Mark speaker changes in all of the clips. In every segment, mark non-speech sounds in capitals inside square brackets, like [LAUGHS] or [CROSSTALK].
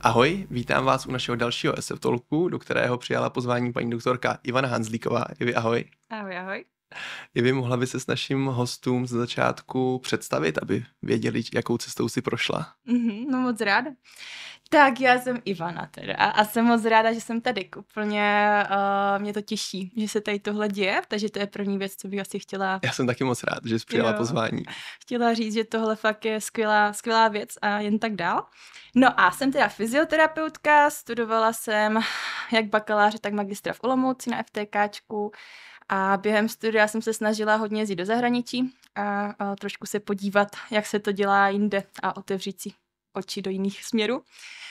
Speaker 1: Ahoj, vítám vás u našeho dalšího SF Talku, do kterého přijala pozvání paní doktorka Ivana Hanzlíková. Ivi, ahoj. Ahoj, ahoj. Ivy, mohla by se s naším hostům z začátku představit, aby věděli, jakou cestou si prošla?
Speaker 2: Mm-hmm, no moc ráda. Tak já jsem Ivana teda a jsem moc ráda, že jsem tady. Úplně uh, mě to těší, že se tady tohle děje, takže to je první věc, co bych asi chtěla. Já
Speaker 1: jsem taky moc rád, že jsi přijala jo. pozvání.
Speaker 2: Chtěla říct, že tohle fakt je skvělá, skvělá věc a jen tak dál. No a jsem teda fyzioterapeutka, studovala jsem jak bakaláře, tak magistra v Olomouci na FTKčku. A během studia jsem se snažila hodně jít do zahraničí a, a trošku se podívat, jak se to dělá jinde a otevřít si oči do jiných směrů.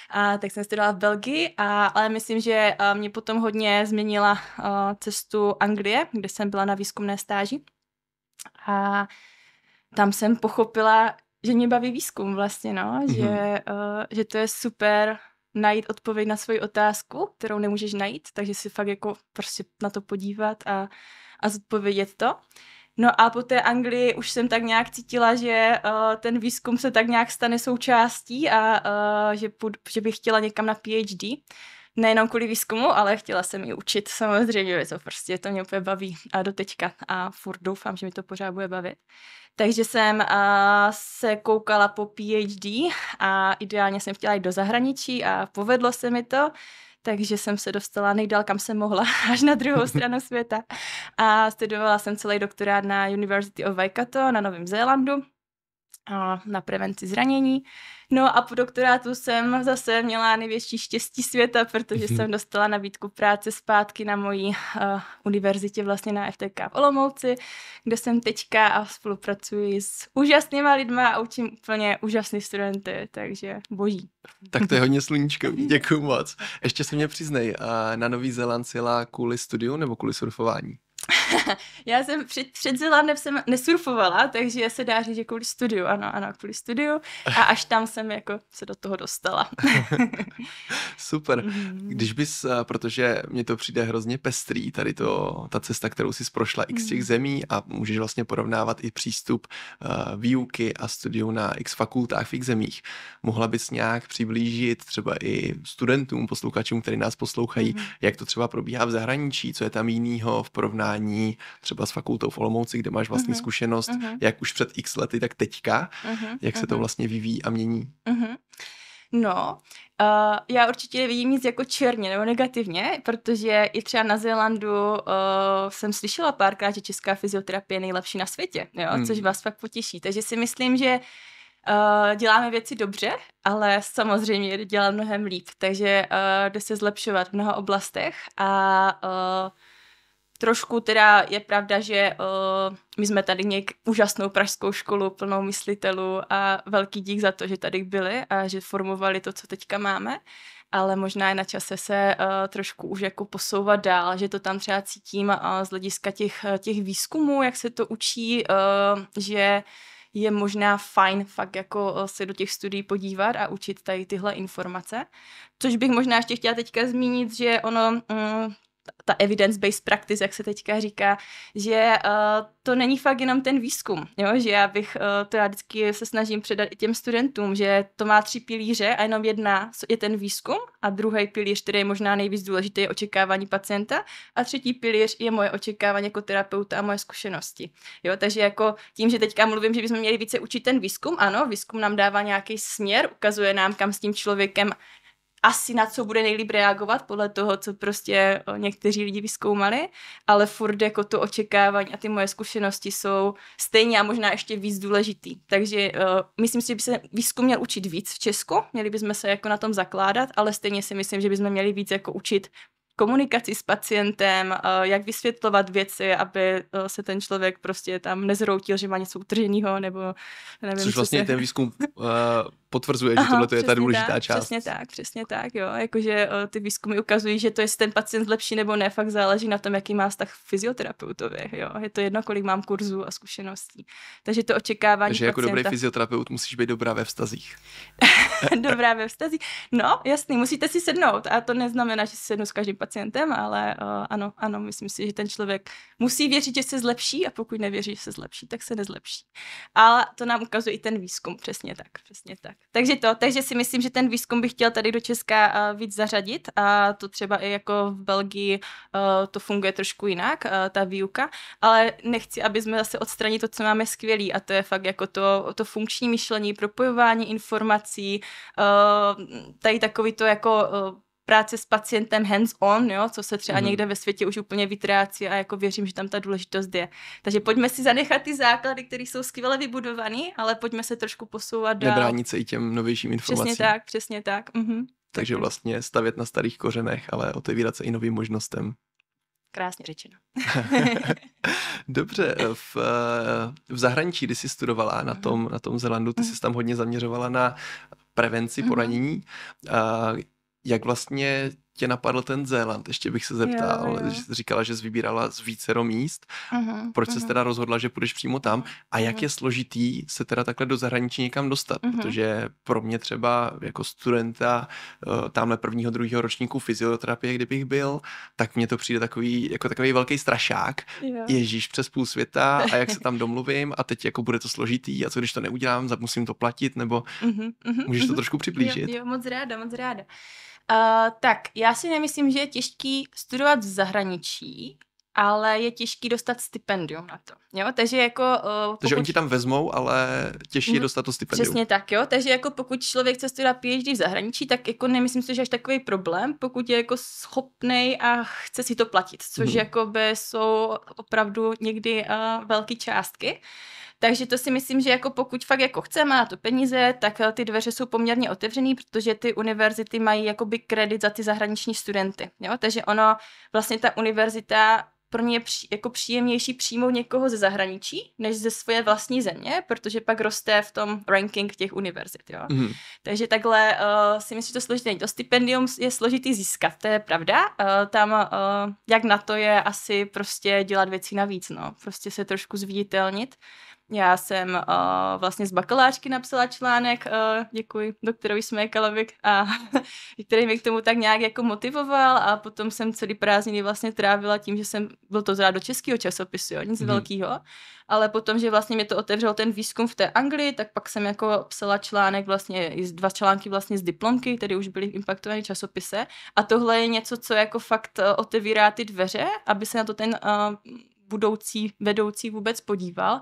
Speaker 2: A, tak jsem studovala v Belgii, a, ale myslím, že a, mě potom hodně změnila a, cestu Anglie, kde jsem byla na výzkumné stáži. A tam jsem pochopila, že mě baví výzkum vlastně, no, mm-hmm. že, mhm. a, že to je super najít odpověď na svoji otázku, kterou nemůžeš najít, takže si fakt jako prostě na to podívat a, a zodpovědět to. No a po té Anglii už jsem tak nějak cítila, že uh, ten výzkum se tak nějak stane součástí a uh, že, půd, že bych chtěla někam na PhD nejenom kvůli výzkumu, ale chtěla jsem ji učit samozřejmě, to prostě to mě úplně baví a do teďka a furt doufám, že mi to pořád bude bavit. Takže jsem a, se koukala po PhD a ideálně jsem chtěla jít do zahraničí a povedlo se mi to, takže jsem se dostala nejdál, kam jsem mohla, [LAUGHS] až na druhou [LAUGHS] stranu světa. A studovala jsem celý doktorát na University of Waikato na Novém Zélandu na prevenci zranění. No a po doktorátu jsem zase měla největší štěstí světa, protože mhm. jsem dostala nabídku práce zpátky na mojí uh, univerzitě, vlastně na FTK v Olomouci, kde jsem teďka a spolupracuji s úžasnýma lidma a učím úplně úžasný studenty, takže boží.
Speaker 1: Tak to je hodně sluníčko. [LAUGHS] děkuji moc. Ještě se mě přiznej, eh, na Nový Zéland jela kvůli studiu nebo kvůli surfování?
Speaker 2: [LAUGHS] já jsem před, před Zelandem jsem nesurfovala, takže se dá říct, že kvůli studiu, ano, ano, kvůli studiu a až tam jsem jako se do toho dostala.
Speaker 1: [LAUGHS] Super. Mhm. Když bys, eh, protože mně to přijde hrozně pestrý, tady to, ta cesta, kterou jsi prošla x těch mhm. zemí a můžeš vlastně porovnávat i přístup eh, výuky a studiu na x fakultách v x zemích. Mohla bys nějak přiblížit třeba i studentům, posluchačům, kteří nás poslouchají, mhm. jak to třeba probíhá v zahraničí, co je tam jinýho v porovnání spojení třeba s fakultou v Olomouci, kde máš vlastní uh-huh. Mhm. zkušenost, uh-huh. jak už před x lety, tak teďka, uh-huh. jak se uh-huh. to vlastně vyvíjí a mění.
Speaker 2: Uh-huh. No, uh, já určitě nevidím nic jako černě nebo negativně, protože i třeba na Zélandu uh, jsem slyšela párkrát, že česká fyzioterapie je nejlepší na světě, jo, hmm. což vás fakt potěší. Takže si myslím, že uh, děláme věci dobře, ale samozřejmě dělám mnohem líp, takže uh, jde se zlepšovat v mnoha oblastech a uh, trošku teda je pravda, že uh, my jsme tady nějak úžasnou pražskou školu plnou myslitelů a velký dík za to, že tady byli a že formovali to, co teďka máme, ale možná je na čase se uh, trošku už jako posouvat dál, že to tam třeba cítím uh, z hlediska těch, těch výzkumů, jak se to učí, uh, že je možná fajn fakt jako se do těch studií podívat a učit tady tyhle informace. Což bych možná ještě chtěla teďka zmínit, že ono, mm, ta evidence-based practice, jak se teďka říká, že uh, to není fakt jenom ten výzkum, jo? že já bych, uh, to já vždycky se snažím předat i těm studentům, že to má tři pilíře a jenom jedna je ten výzkum a druhý pilíř, který je možná nejvíc důležitý, je očekávání pacienta a třetí pilíř je moje očekávání jako terapeuta a moje zkušenosti. Jo? Takže jako tím, že teďka mluvím, že bychom měli více učit ten výzkum, ano, výzkum nám dává nějaký směr, ukazuje nám, kam s tím člověkem asi na co bude nejlíp reagovat podle toho, co prostě eh, někteří lidi vyskoumali, ale furt jako to očekávání a ty moje zkušenosti jsou stejně a možná ještě víc důležitý. Takže uh, myslím si, že by se výzkum měl učit víc v Česku, měli bychom se jako na tom zakládat, ale stejně si myslím, že bychom měli víc jako učit komunikaci s pacientem, eh, jak vysvětlovat věci, aby eh, se ten člověk prostě tam nezroutil, že má něco utrženého, nebo nevím. Což vlastně se... ten
Speaker 1: výzkum uh, potvrzuje, že tohle je ta důležitá tak, část. Přesně
Speaker 2: tak, přesně tak, jo. Jakože uh, ty výzkumy ukazují, že to, jestli ten pacient zlepší nebo ne, fakt záleží na tom, jaký má vztah fyzioterapeutovi, jo. Je to jedno, kolik mám kurzů a zkušeností. Takže to očekávání Takže pacienta... jako dobrý
Speaker 1: fyzioterapeut musíš být dobrá ve vztazích. [LAUGHS]
Speaker 2: [LAUGHS] dobrá ve vztazích. No, jasný, musíte si sednout a to neznamená, že si sednu s každým pacientem, ale uh, ano, ano, myslím si, že ten člověk musí věřit, že se zlepší a pokud nevěří, že se zlepší, tak se nezlepší. Ale to nám ukazuje i ten výzkum, přesně tak, přesně tak. Takže to, takže si myslím, že ten výzkum bych chtěl tady do Česka uh, víc zařadit a to třeba i jako v Belgii uh, to funguje trošku jinak, uh, ta výuka, ale nechci, aby jsme zase odstranili to, co máme skvělý a to je fakt jako to, to funkční myšlení, propojování informací, Eh, tady takový to jako eh, práce s pacientem hands-on, jo, co se třeba mm. někde ve světě už úplně vytrácí a jako věřím, že tam ta důležitost je. Takže pojďme si zanechat ty základy, které jsou skvěle vybudované, ale pojďme se trošku posouvat dál. Nebránit
Speaker 1: se i těm novějším informacím. Přesně
Speaker 2: tak, přesně tak. Mm-hmm.
Speaker 1: Takže vlastně stavět na starých kořenech, ale otevírat se i novým možnostem. Krásně řečeno. [LAUGHS] Dobře, v, eh, v zahraničí, kdy jsi studovala na mhm. tom, na tom Zelandu, ty mhm. jsi tam hodně zaměřovala na prevenci mm-hmm. poranění. Eh, jak vlastně tě napadl ten Zéland, ještě bych se zeptal, jo, jo. že jsi říkala, že jsi vybírala z vícero míst, uh-huh, proč uh-huh. jsi mhm. teda rozhodla, že půjdeš přímo tam a jak uh-huh. je složitý se teda takhle do zahraničí někam dostat, uh-huh. protože pro mě třeba jako studenta uh, tamhle prvního, druhého ročníku fyzioterapie, kdybych byl, tak mně to přijde takový, jako takový velký strašák,
Speaker 2: jo. ježíš
Speaker 1: přes půl světa a jak se tam domluvím a teď jako bude to složitý a co když to neudělám, musím to platit, nebo
Speaker 2: uh-huh, uh-huh, můžeš to uh-huh. trošku přiblížit? Jo, jo, moc ráda, moc ráda. Uh, tak, já si nemyslím, že je těžký studovat v zahraničí, ale je těžký dostat stipendium na to. Jo? Takže jako... Uh, eh, pokud...
Speaker 1: Takže oni ti tam vezmou, ale těžší je mhm. dostat to stipendium. Přesně
Speaker 2: tak, jo. Takže jako pokud člověk chce studovat PhD v zahraničí, tak jako nemyslím si, že až takový problém, pokud je jako schopný a chce si to platit, což hmm. by jsou opravdu někdy uh, velké částky. Uh, takže to si myslím, že jako pokud fakt jako chce, má to peníze, tak eh, ty dveře jsou poměrně otevřený, protože ty univerzity mají jakoby kredit za ty zahraniční studenty. Jo? Takže ono, vlastně ta univerzita pro ně pří, jako příjemnější přijmout někoho ze zahraničí, než ze své vlastní země, protože pak roste v tom ranking těch univerzit. Jo? Mm. Takže takhle uh, si myslím, že to složité To stipendium je složitý získat, to je pravda. Uh, tam, uh, jak na to je asi prostě dělat věci navíc, no. prostě se trošku zviditelnit. Uh, já jsem uh, vlastně z bakalářky napsala článek, uh, děkuji doktorovi Smekalovi, a, [LAUGHS] který mě k tomu tak nějak jako motivoval a potom jsem celý prázdniny vlastně trávila tím, že jsem, byl to zrád do českého časopisu, jo, nic mm. velkého, ale potom, že vlastně mě to otevřel ten výzkum v té Anglii, tak pak jsem jako psala článek vlastně, dva články vlastně z diplomky, které už byly v impaktované časopise a tohle je něco, co jako fakt eh, otevírá ty dveře, aby se na to ten uh, budoucí vedoucí vůbec podíval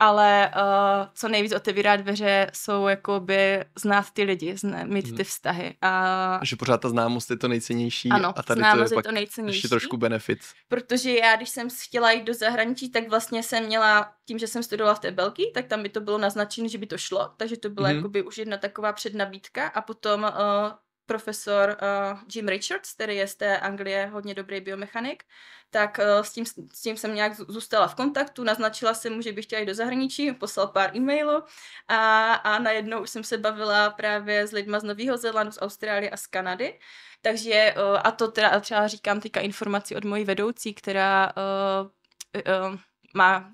Speaker 2: ale uh, co nejvíc otevírá dveře jsou jakoby znát ty lidi, zna, mít hmm. ty vztahy. A... Že
Speaker 1: pořád ta známost je to nejcennější ano, a tady to je, je to nejcennější, ještě trošku benefit.
Speaker 2: Protože já, když jsem chtěla jít do zahraničí, tak vlastně jsem měla, tím, že jsem studovala v té Belgii, tak tam by to bylo naznačeno, že by to šlo, takže to byla hmm. jakoby už jedna taková přednabídka a potom uh, profesor uh, Jim Richards, který je z té Anglie hodně dobrý biomechanik, tak uh, s, tím, s tím jsem nějak zůstala v kontaktu, naznačila jsem mu, že bych chtěla jít do zahraničí, poslal pár e-mailů a, a najednou už jsem se bavila právě s lidma z Nového Zélandu, z Austrálie a z Kanady, takže uh, a to teda třeba říkám teďka informaci od mojí vedoucí, která uh, uh, má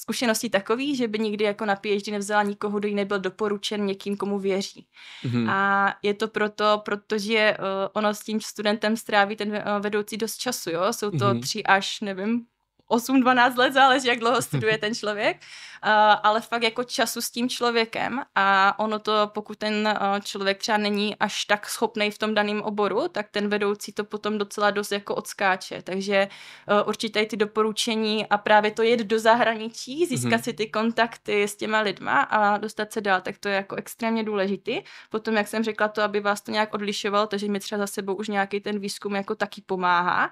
Speaker 2: zkušenosti takový, že by nikdy jako na PhD nevzala nikoho, kdo jí nebyl doporučen někým, komu věří.
Speaker 1: Mm-hmm. A
Speaker 2: je to proto, protože uh, ono s tím studentem stráví ten uh, vedoucí dost času, jo? Jsou to mm-hmm. tři až, nevím, 8-12 let, záleží, jak dlouho studuje ten člověk, eh, ale fakt jako času s tím člověkem a ono to, pokud ten eh, člověk třeba není až tak schopný v tom daném oboru, tak ten vedoucí to potom docela dost jako odskáče, takže eh, určitě ty doporučení a právě to jet do zahraničí, získat mm-hmm. si ty kontakty s těma lidma a dostat se dál, tak to je jako extrémně důležitý. Potom, jak jsem řekla, to, aby vás to nějak odlišovalo, takže mi třeba za sebou už nějaký ten výzkum jako taky pomáhá.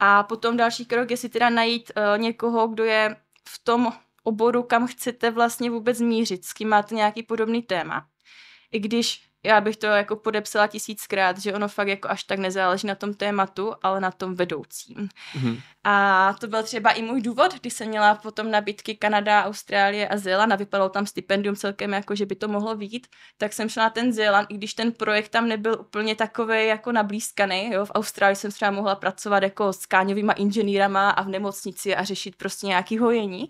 Speaker 2: A potom další krok je si teda najít Eh, někoho, kdo je v tom oboru, kam chcete vlastně vůbec mířit, s kým máte nějaký podobný téma. I když já bych to jako podepsala tisíckrát, že ono fakt jako až tak nezáleží na tom tématu, ale na tom vedoucím. Mm-hmm. A to byl třeba i můj důvod, když jsem měla potom nabídky Kanada, Austrálie a Zéland a vypadalo tam stipendium celkem jako, že by to mohlo vít, tak jsem šla na ten Zéland, i když ten projekt tam nebyl úplně takový jako nablízkaný, jo, v Austrálii jsem třeba mohla pracovat jako s káňovýma inženýrama a v nemocnici a řešit prostě nějaký hojení,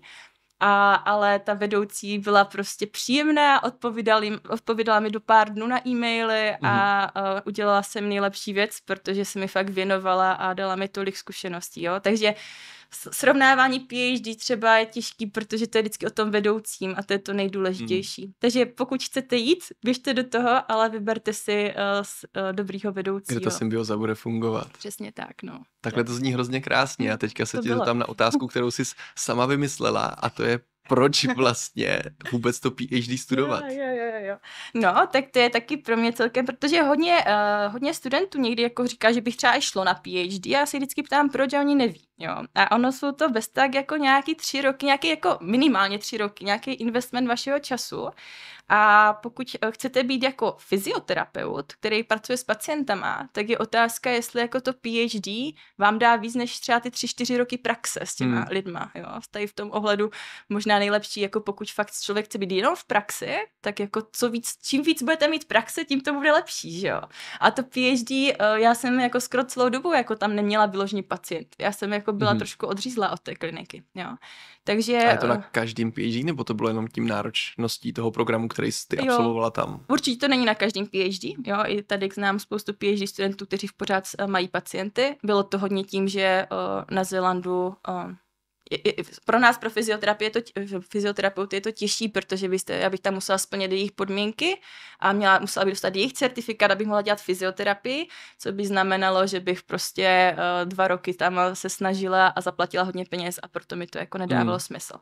Speaker 2: a, ale ta vedoucí byla prostě příjemná, odpovídala, jim, odpovídala mi do pár dnů na e-maily a, mhm. a uh, udělala jsem nejlepší věc, protože se mi fakt věnovala a dala mi tolik zkušeností, jo, takže uh, srovnávání PhD třeba je těžký, protože to je vždycky o tom vedoucím a to je to nejdůležitější. Hmm. Takže pokud chcete jít, běžte do toho, ale vyberte si uh, uh, dobrýho vedoucího. Kde ta
Speaker 1: symbioza bude fungovat.
Speaker 2: Přesně tak, no.
Speaker 1: Takhle to zní hrozně krásně a teďka se ti tam na otázku, kterou jsi sama vymyslela a to je proč [LAUGHS] vlastně vůbec to PhD studovat? Jo,
Speaker 2: jo, jo, jo. No, tak to je taky pro mě celkem, protože hodně, uh, hodně studentů někdy jako říká, že bych třeba i šlo na PhD a já si vždycky ptám, proč a oni neví. Jo, a ono jsou to bez tak jako nějaký tři roky, nějaký jako minimálně tři roky, nějaký investment vašeho času. A pokud eh, chcete být jako fyzioterapeut, který pracuje s pacientama, tak je otázka, jestli jako to PhD vám dá víc než třeba ty tři, čtyři roky praxe s těma hmm. lidma. Jo. Tady v tom ohledu možná nejlepší, jako pokud fakt člověk chce být jenom v praxi, tak jako co víc, čím víc budete mít praxe, tím to bude lepší, že jo. A to PhD, eh, já jsem jako skoro celou dobu jako tam neměla vyložený pacient. Já jsem jako jako byla mm-hmm. trošku odřízla od té kliniky. Jo. Takže, a je to na eh,
Speaker 1: každém PhD, nebo to bylo jenom tím náročností toho programu, který jsi ty jo, absolvovala tam?
Speaker 2: Určitě to není na každém PhD. Jo. I tady znám spoustu PhD studentů, kteří v pořád eh, mají pacienty. Bylo to hodně tím, že o, eh, na Zélandu o, pro nás, pro fyzioterapie to, fyzioterapeuty je to těžší, protože byste, já bych tam musela splnit jejich podmínky a měla, musela bych dostat jejich certifikát, abych mohla dělat fyzioterapii, co by znamenalo, že bych prostě eh, dva roky tam se snažila a zaplatila hodně peněz a proto mi to jako nedávalo mm. smysl.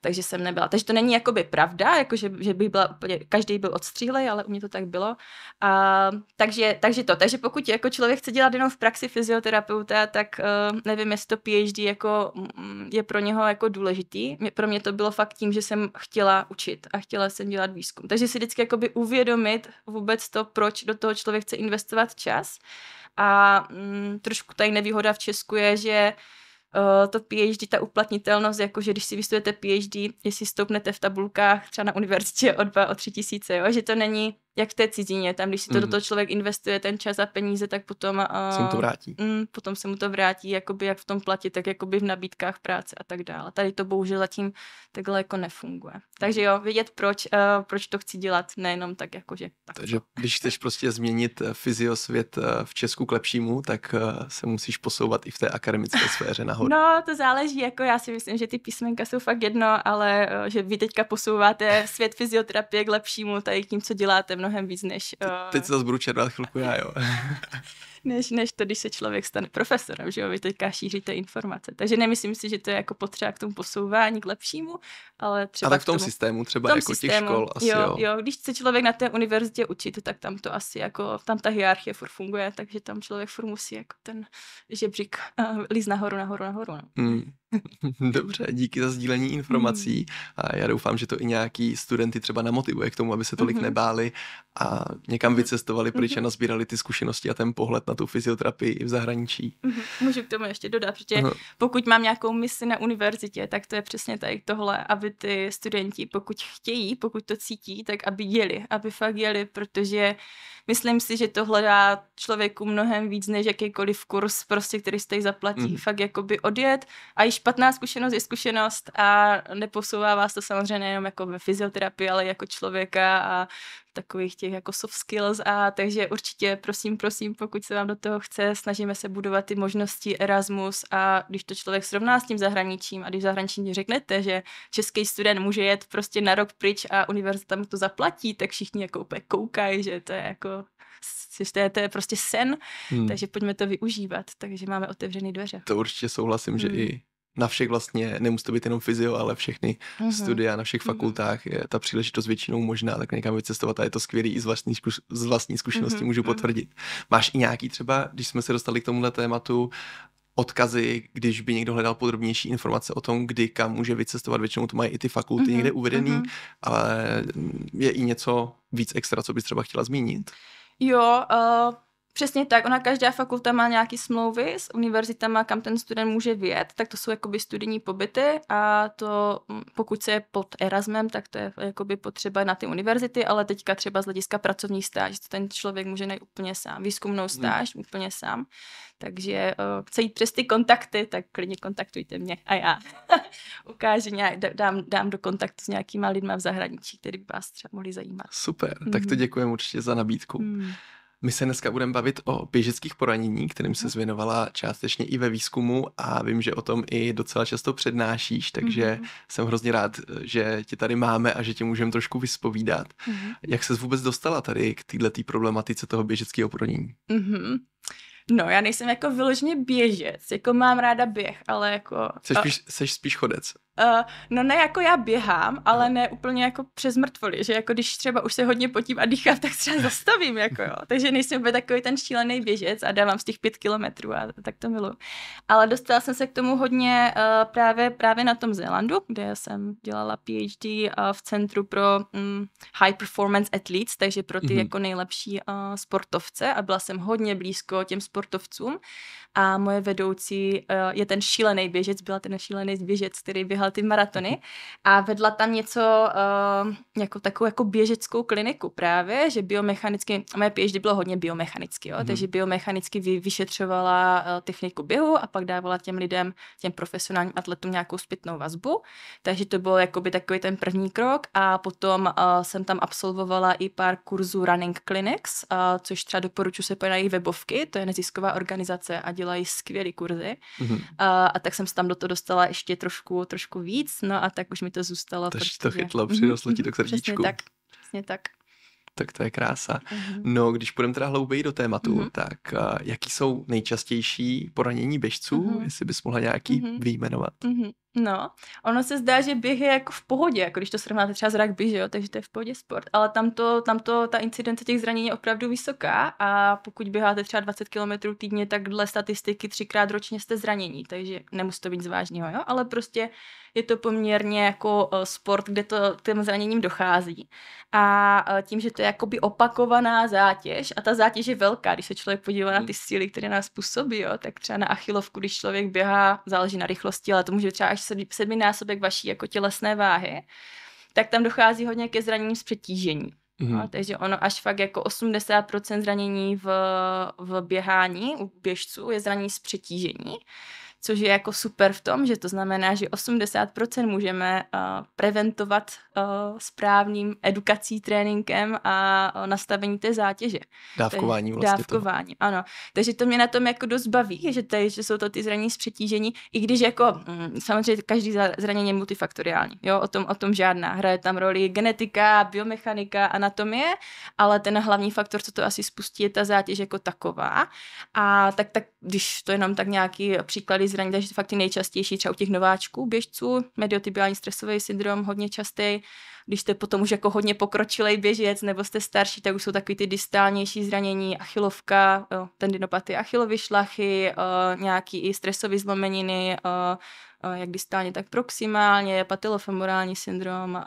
Speaker 2: Takže jsem nebyla. Takže to není jakoby pravda, jako že, že by byla úplně, každý byl odstřílej, ale u mě to tak bylo. A, takže, takže to. Takže pokud jako člověk chce dělat jenom v praxi fyzioterapeuta, tak eh, nevím, jestli to PhD jako mm, je pro něho jako důležitý. Pro mě to bylo fakt tím, že jsem chtěla učit a chtěla jsem dělat výzkum. Takže si vždycky jakoby uvědomit vůbec to, proč do toho člověk chce investovat čas. A mm, trošku tady nevýhoda v Česku je, že eh, to PhD, ta uplatnitelnost, jakože když si vystudujete PhD, jestli stoupnete v tabulkách třeba na univerzitě o dva, o tři tisíce, jo? že to není jak v té cizině, tam když si to mm. do toho člověk investuje ten čas a peníze, tak potom uh, se mu to vrátí. Mm, potom se mu to vrátí, jakoby jak v tom platí, tak jakoby v nabídkách práce a tak dále. Tady to bohužel zatím takhle jako nefunguje. Takže jo, vědět proč, uh, proč to chci dělat, nejenom tak jakože.
Speaker 1: Tak. Takže když chceš prostě změnit eh, fyziosvět eh, v Česku k lepšímu, tak uh, se musíš posouvat i v té akademické sféře nahoru.
Speaker 2: No, to záleží, jako já si myslím, že ty písmenka jsou fakt jedno, ale uh, že vy teďka posouváte svět fyzioterapie k lepšímu tady tím, co děláte, mnohem víc než... Uh... Teď
Speaker 1: se zase budu červat chvilku já, jo. [LAUGHS]
Speaker 2: než, než to, když se člověk stane profesorem, že jo, vy teďka šíříte informace. Takže nemyslím si, že to je jako potřeba k tomu posouvání, k lepšímu, ale třeba... A tak v tom tomu, systému třeba tom jako systému, těch škol asi, jo, jo. jo. když se člověk na té univerzitě učit, tak tam to asi jako, tam ta hierarchie furt funguje, takže tam člověk furt musí jako ten žebřík uh, eh, líz nahoru, nahoru, nahoru. No. Hmm.
Speaker 1: [LAUGHS] Dobře, díky za sdílení informací hmm. a já doufám, že to i nějaký studenty třeba namotivuje k tomu, aby se tolik mhm. nebáli a někam vycestovali pryč a mhm. nazbírali ty zkušenosti a ten pohled na tu fyzioterapii i v zahraničí.
Speaker 2: Mhm. Můžu k tomu ještě dodat, protože pokud mám nějakou misi na univerzitě, tak to je přesně tady tohle, aby ty studenti, pokud chtějí, pokud to cítí, tak aby jeli, aby fakt jeli, protože myslím si, že tohle dá člověku mnohem víc než jakýkoliv kurz, prostě, který jste zaplatí. Mm. Fakt jakoby odjet a i špatná zkušenost je zkušenost a neposouvá vás to samozřejmě nejenom jako ve fyzioterapii, ale jako člověka a takových těch jako soft skills a takže určitě prosím, prosím, pokud se vám do toho chce, snažíme se budovat ty možnosti Erasmus a když to člověk srovná s tím zahraničím a když zahraničí řeknete, že český student může jet prostě na rok pryč a univerzita mu to zaplatí, tak všichni jako úplně koukají, že to je jako jako to je prostě sen, hmm. takže pojďme to využívat, takže máme otevřené dveře.
Speaker 1: To určitě souhlasím, hmm. že i na všech vlastně, nemusí to být jenom fyzio, ale všechny uh-huh. studia na všech mhm. fakultách je ta příležitost většinou možná, tak někam vycestovat a je to skvělý i z vlastní, zkuš- z vlastní zkušenosti uh-huh. můžu potvrdit. Máš i nějaký třeba, když jsme se dostali k tomuhle tématu, odkazy, když by někdo hledal podrobnější informace o tom, kdy kam může vycestovat. Většinou to mají i ty fakulty mm-hmm, někde uvedený, mm-hmm. ale je i něco víc extra, co bys třeba chtěla zmínit?
Speaker 2: Jo, uh, Přesně tak, ona každá fakulta má nějaký smlouvy s univerzitama, kam ten student může vyjet, tak to jsou jakoby studijní pobyty a to mm, pokud se je pod Erasmem, tak to je jakoby potřeba na ty univerzity, ale teďka třeba z hlediska pracovní stáž, ten člověk může najít úplně sám, výzkumnou hmm. stáž hmm. úplně sám, takže uh, chce jít přes ty kontakty, tak klidně kontaktujte mě a já [LAUGHS] ukážu nějak, dám, dám do kontaktu s nějakýma lidma v zahraničí, který by vás třeba mohli zajímat.
Speaker 1: Super, hmm. tak to mhm. děkujeme určitě za nabídku. Hmm. My se dneska budeme bavit o běžeckých poranění, kterým se mhm. zvěnovala částečně i ve výzkumu a vím, že o tom i docela často přednášíš, takže mm-hmm. jsem hrozně rád, že tě tady máme a že tě můžeme trošku vyspovídat. Mm-hmm. Jak se vůbec dostala tady k této problematice toho běžeckého poranění?
Speaker 2: Mm-hmm. No, já nejsem jako vyloženě běžec, jako mám ráda běh, ale jako...
Speaker 1: Jseš spíš, seš spíš chodec.
Speaker 2: Uh, no ne, jako já běhám, ale ne úplně jako přes mrtvoli, že jako když třeba už se hodně potím a dýchám, tak třeba zastavím, jako jo. Takže nejsem úplně takový ten šílený běžec a dávám z těch pět kilometrů a tak to miluju. Ale dostala jsem se k tomu hodně uh, právě, právě na tom Zélandu, kde jsem dělala PhD uh, eh, v Centru pro um, High Performance Athletes, takže pro ty mm-hmm. jako nejlepší uh, sportovce a byla jsem hodně blízko těm sportovcům a moje vedoucí eh, je ten šílený běžec, byla ten šílený běžec, který běhal ty maratony mhm. a vedla tam něco, eh, jako takovou jako běžeckou kliniku právě, že biomechanicky, a moje PhD bylo hodně biomechanicky, jo, mm. takže mhm. biomechanicky vyšetřovala eh, techniku běhu a pak dávala těm lidem, těm profesionálním atletům nějakou zpětnou vazbu, takže to byl jakoby takový ten první krok a potom jsem tam absolvovala i pár kurzů Running Clinics, což třeba doporučuji se na jejich webovky, to je nezisková organizace a dělají skvělé kurzy. Mm-hmm. A, a tak jsem se tam do toho dostala ještě trošku, trošku víc, no a tak už mi to zůstalo. Takže to chytlo, přinoslo ti to k srdíčku. Přesně tak, přesně tak.
Speaker 1: Tak to je krása. Mm-hmm. No, když půjdeme teda hlouběji do tématu, mm-hmm. tak uh, jaký jsou nejčastější poranění běžců, mm-hmm. jestli bys mohla nějaký mm-hmm. vyjmenovat?
Speaker 2: Mm-hmm. No, ono se zdá, že běh je jako v pohodě, jako když to srovnáte třeba s rugby, že jo, takže to je v pohodě sport, ale tam to, tam to, ta incidence těch zranění je opravdu vysoká a pokud běháte třeba 20 km týdně, tak dle statistiky třikrát ročně jste zranění, takže nemusí to být zvážného, jo, ale prostě je to poměrně jako e, sport, kde to k těm zraněním dochází. A e, tím, že to je jakoby opakovaná zátěž a ta zátěž je velká, když se člověk podívá na hmm. ty síly, které nás působí, jo, tak třeba na achilovku, když člověk běhá, záleží na rychlosti, ale to může třeba až až sedminásobek vaší jako tělesné váhy, tak tam dochází hodně ke zraněním z přetížení. Mm-hmm. No, takže ono až fakt jako 80% zranění v, v běhání u běžců je zranění z přetížení což je jako super v tom, že to znamená, že 80% můžeme eh, preventovat eh, správným edukací, tréninkem a eh, nastavení té zátěže. Dávkování vlastně. Dávkování, toho. ano. Takže to mě na tom jako dost baví, že, tady, že jsou to ty zranění z přetížení, i když jako mm, samozřejmě každý zranění je multifaktoriální, jo, o tom, o tom žádná. Hraje tam roli genetika, biomechanika, anatomie, ale ten hlavní faktor, co to asi spustí, je ta zátěž jako taková. A tak, tak když to jenom tak nějaký příklady zranění, takže fakt ty nejčastější třeba u těch nováčků, běžců, mediotibiální stresový syndrom hodně častý. Když jste potom už jako hodně pokročilej běžec nebo jste starší, tak už jsou takový ty distálnější zranění, achilovka, tendinopaty achilovy šlachy, eh, nějaký i stresový zlomeniny, eh, eh, jak distálně, tak proximálně, patilofemorální syndrom,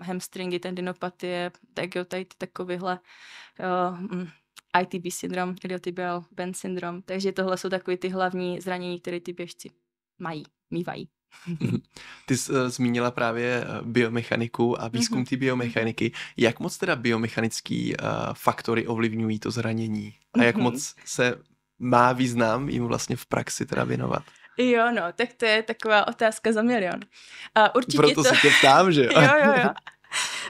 Speaker 2: hamstringy, tendinopatie, tak jo, tady takovýhle mm. ITB syndrom, iliotibial band syndrom. Takže tohle jsou takové ty hlavní zranění, které ty běžci mají, mývají.
Speaker 1: Mhm. Ty jsi eh, zmínila právě eh, biomechaniku a výzkum mhm. ty biomechaniky. Mhm. Jak moc teda biomechanický eh, faktory ovlivňují to zranění? A jak moc se má význam jim vlastně v praxi teda věnovat?
Speaker 2: Jo, no, tak to je taková otázka za milion. A určitě Proto to... se tě
Speaker 1: ptám, že jo? [LAUGHS] jo, jo, jo.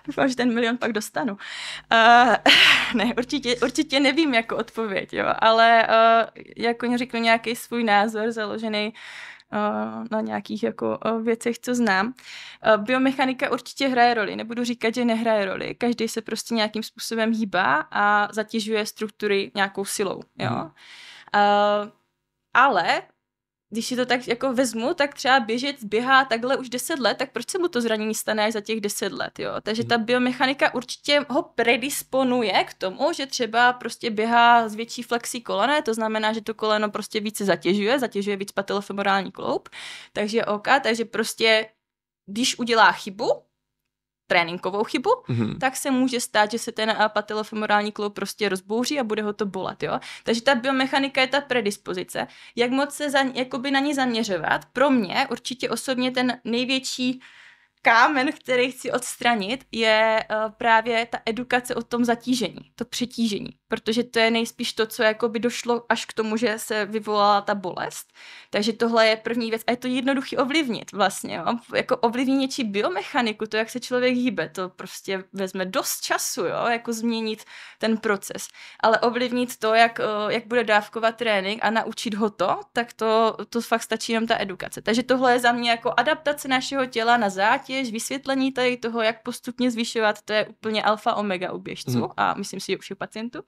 Speaker 2: Doufám, [LAUGHS] že ten milion pak dostanu. Uh, [LAUGHS] ne, určitě, určitě nevím jako odpověď, jo, ale uh, eh, jako řeknu nějaký svůj názor založený eh, na nějakých jako věcech, co znám. Biomechanika určitě hraje roli, nebudu říkat, že nehraje roli. Každý se prostě nějakým způsobem hýbá a zatěžuje struktury nějakou silou. Jo? Mm. ale když si to tak jako vezmu, tak třeba běžet, běhá takhle už 10 let, tak proč se mu to zranění stane až za těch 10 let, jo? Takže ta mhm. biomechanika určitě ho predisponuje k tomu, že třeba prostě běhá s větší flexí kolene, to znamená, že to koleno prostě více zatěžuje, zatěžuje víc patelofemorální kloub, takže OK, takže prostě když udělá chybu, tréninkovou chybu, mm-hmm. tak se může stát, že se ten eh, patelofemorální kloub prostě rozbouří a bude ho to bolet, jo. Takže ta biomechanika je ta predispozice. Jak moc se za, jakoby na ní zaměřovat? Pro mě určitě osobně ten největší kámen, který chci odstranit, je eh, právě ta edukace o tom zatížení, to přetížení, protože to je nejspíš to, co jako by došlo až k tomu, že se vyvolala ta bolest. Takže tohle je první věc a je to jednoduchý ovlivnit vlastně, jo? jako ovlivní něčí biomechaniku, to, jak se člověk hýbe, to prostě vezme dost času, jo? jako změnit ten proces, ale ovlivnit to, jak, eh, jak bude dávkovat trénink a naučit ho to, tak to, to fakt stačí jenom ta edukace. Takže tohle je za mě jako adaptace našeho těla na zátěž zátěž, vysvětlení tady toho, jak postupně zvyšovat, to je úplně alfa omega u běžců mm. a myslím si, že u všech pacientů.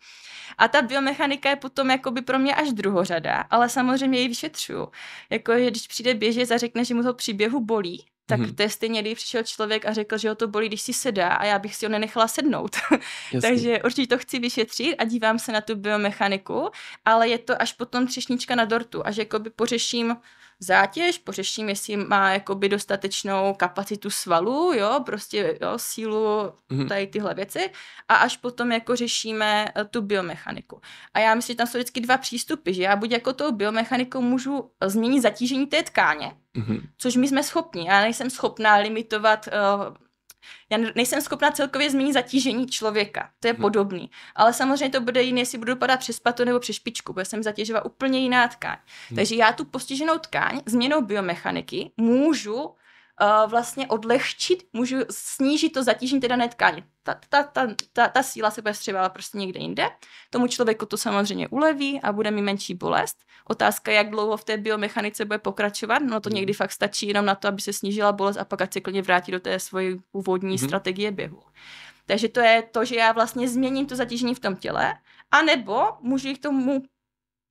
Speaker 2: A ta biomechanika je potom jakoby pro mě až druhořada, ale samozřejmě ji vyšetřuju. Jako, že když přijde běžec a řekne, že mu to při běhu bolí, tak mhm. to je stejně, když přišel člověk a řekl, že ho to bolí, když si sedá a já bych si ho nenechala sednout.
Speaker 1: [LAUGHS] Takže
Speaker 2: určitě to chci vyšetřit a dívám se na tu biomechaniku, ale je to až potom třešnička na dortu, až jakoby pořeším zátěž, pořeším, jestli má jakoby dostatečnou kapacitu svalů, jo, prostě jo, sílu, mhm. tady tyhle věci a až potom jako řešíme eh, tu biomechaniku. A já myslím, že tam jsou vždycky dva přístupy, že já buď jako tou biomechanikou můžu eh, změnit zatížení té tkáně, mm-hmm. což my jsme schopni. Já nejsem schopná limitovat uh, já nejsem schopna celkově změnit zatížení člověka, to je hmm. podobný. Ale samozřejmě to bude jiné, jestli budu padat přes patu nebo přes špičku, protože jsem zatěžovat úplně jiná tkáň. Hmm. Takže já tu postiženou tkáň změnou biomechaniky můžu Eh, vlastně odlehčit, můžu snížit to zatížení teda dané tkáně. Ta, ta, ta, ta, ta síla se bude střebala prostě někde jinde. Tomu člověku to samozřejmě uleví a bude mi menší bolest. Otázka, jak dlouho v té biomechanice bude pokračovat, no to mhm. někdy fakt stačí jenom na to, aby se snížila bolest a pak ať se klidně vrátí do té svojí původní mm strategie běhu. Takže to je to, že já vlastně změním to zatížení v tom těle, anebo můžu k tomu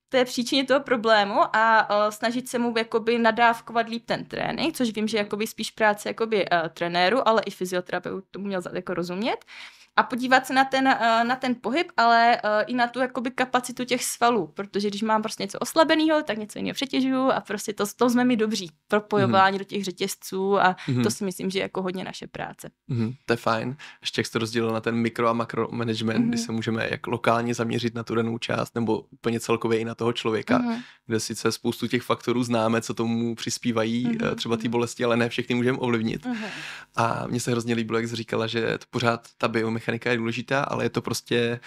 Speaker 2: té příčině toho problému a uh, snažit se mu jakoby nadávkovat líp ten trénink, což vím, že jakoby spíš práce jakoby uh, trenéru, ale i fyzioterapeut to měl jako rozumět a podívat se na ten, eh, na ten pohyb, ale eh, i na tu jakoby kapacitu těch svalů, protože když mám prostě něco oslabeného, tak něco jiného přetěžuju a prostě to, to jsme mi dobří, propojování mm-hmm. do těch řetězců a mm-hmm. to si myslím, že je jako hodně naše práce.
Speaker 1: Mm-hmm. To je fajn. Ještě jak jste rozdělil na ten mikro a makro management, mm-hmm. kdy mhm. se můžeme jak lokálně zaměřit na tu danou část nebo úplně celkově i na toho člověka, mm-hmm. kde sice spoustu těch faktorů známe, co tomu přispívají, mm-hmm. třeba ty mhm. bolesti, ale ne všechny můžeme ovlivnit. Mm-hmm. A mně se hrozně líbilo, jak jsi říkala, že to pořád ta biomechanika mechanika je důležitá, ale je to prostě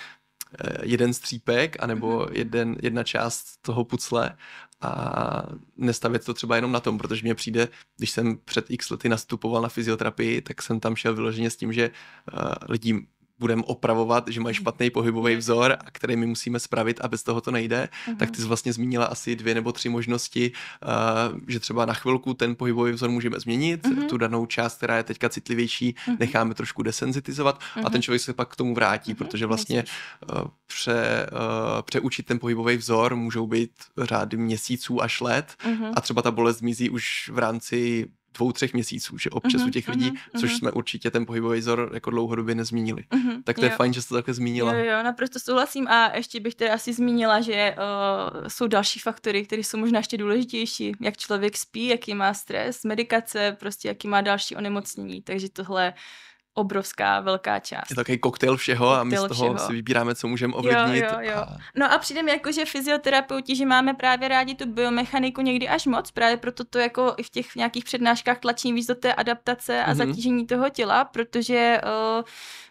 Speaker 1: eh, jeden střípek, anebo mhm. jeden, jedna část toho pucle a nestavět to třeba jenom na tom, protože mě přijde, když jsem před x lety nastupoval na fyzioterapii, tak jsem tam šel vyloženě s tím, že uh, lidi budeme opravovat, že mají mhm. špatný pohybový mhm. vzor, a který my musíme spravit a bez toho to nejde, mm-hmm. tak ty jsi vlastně zmínila asi dvě nebo tři možnosti, uh, že třeba na chvilku ten pohybový vzor můžeme změnit, mm-hmm. tu danou část, která je teďka citlivější, mm-hmm. necháme trošku desenzitizovat mm-hmm. a ten mhm. člověk se pak k tomu vrátí, mm-hmm. protože vlastně uh, pře, uh, přeučit ten pohybový vzor můžou být řády měsíců až let mm-hmm. a třeba ta bolest zmizí už v rámci dvou, třech měsíců, že občas mm-hmm, u mhm, těch mhm, lidí, mm-hmm. což jsme určitě ten pohybový vzor jako dlouhodobě nezmínili. Mm-hmm, tak to jo. je fajn, že jste to takhle zmínila. Jo,
Speaker 2: jo, naprosto souhlasím a ještě bych teda asi zmínila, že uh, jsou další faktory, které jsou možná ještě důležitější, jak člověk spí, jaký má stres, medikace, prostě jaký má další onemocnění, takže tohle obrovská velká část. Je to
Speaker 1: takový koktejl všeho koktejl a my z toho všeho. si vybíráme, co můžeme ovlivnit. Jo, jo,
Speaker 2: jo. A... No a přijde jako, že fyzioterapeuti, že máme právě rádi tu biomechaniku někdy až moc, právě proto to jako i v těch nějakých přednáškách tlačí víc do té adaptace a mm-hmm. zatížení toho těla, protože uh,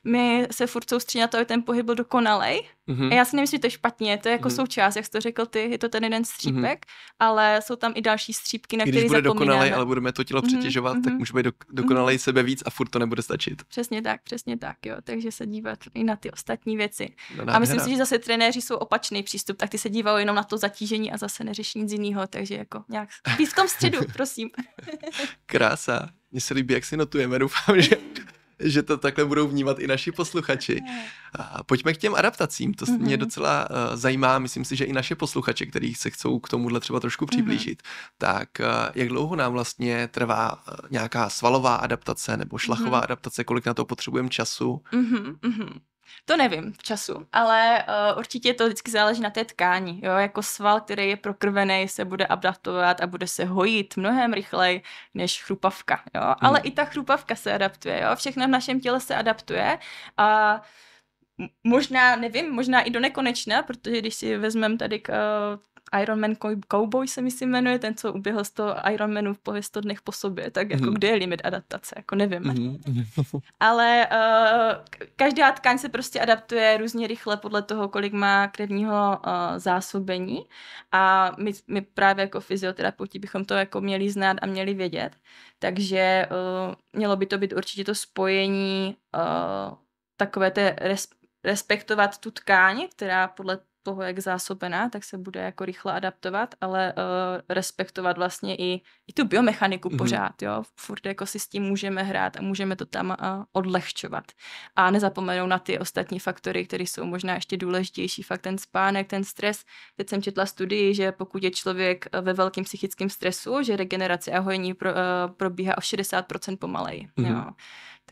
Speaker 2: my se furt soustředíme na to, aby ten pohyb byl dokonalej, Mm-hmm. A já si nemyslím, že to je špatně, to je jako mm-hmm. součást, jak jsi to řekl ty, je to ten jeden střípek, mm-hmm. ale jsou tam i další střípky, na které zapomínáme. Když bude dokonalej, ale
Speaker 1: budeme to tělo mhm, přetěžovat, mm-hmm. tak mhm. může být mhm. dokonalej mm-hmm. sebe víc a furt to nebude stačit.
Speaker 2: Přesně tak, přesně tak, jo. Takže se dívat i na ty ostatní věci. No, a myslím si, že zase trenéři jsou opačný přístup, tak ty se dívají jenom na to zatížení a zase neřeší nic jiného, takže jako nějak v tom středu, [LAUGHS] prosím.
Speaker 1: Krása. Mně se líbí, jak si notujeme, doufám, že [LAUGHS] [LAUGHS] že to takhle budou vnímat i naši posluchači. Pojďme k těm adaptacím, to mě mhm. docela eh, zajímá, myslím si, že i naše posluchače, kteří se chcou k tomuhle třeba trošku mhm. přiblížit. Tak eh, jak dlouho nám vlastně trvá eh, nějaká svalová adaptace nebo šlachová mhm. adaptace, kolik na to potřebujeme času?
Speaker 2: mm-hmm.
Speaker 1: To nevím v času,
Speaker 2: ale uh, určitě to vždycky záleží na té tkání. Jo? Jako sval, který je prokrvený, se bude adaptovat a bude se hojit mnohem rychleji než chrupavka. Jo? Hmm. Ale i ta chrupavka se adaptuje. Jo? Všechno v našem těle se adaptuje a možná, nevím, možná i do nekonečna, protože když si vezmeme tady k, uh, Ironman Cowboy se mi si jmenuje, ten, co uběhl Iron Manu v pověst 100 dnech po sobě, tak jako mm kde je limit adaptace, jako nevím. mm [LAUGHS] Ale uh, každá tkáň se prostě adaptuje různě rychle podle toho, kolik má krevního uh, zásobení a my, my právě jako fyzioterapeuti bychom to jako měli znát a měli vědět, takže uh, mělo by to být určitě to spojení uh, takové té res, respektovat tu tkáň, která podle toho, jak zásobená, tak se bude jako rychle adaptovat, ale uh, respektovat vlastně i, i tu biomechaniku mm-hmm. pořád, jo. Furt jako si s tím můžeme hrát a můžeme to tam uh, odlehčovat. A nezapomenout na ty ostatní faktory, které jsou možná ještě důležitější, fakt ten spánek, ten stres. Teď jsem četla studii, že pokud je člověk eh, ve velkém psychickém stresu, že regenerace a hojení pro, uh, probíhá o 60% pomaleji, mm-hmm. jo.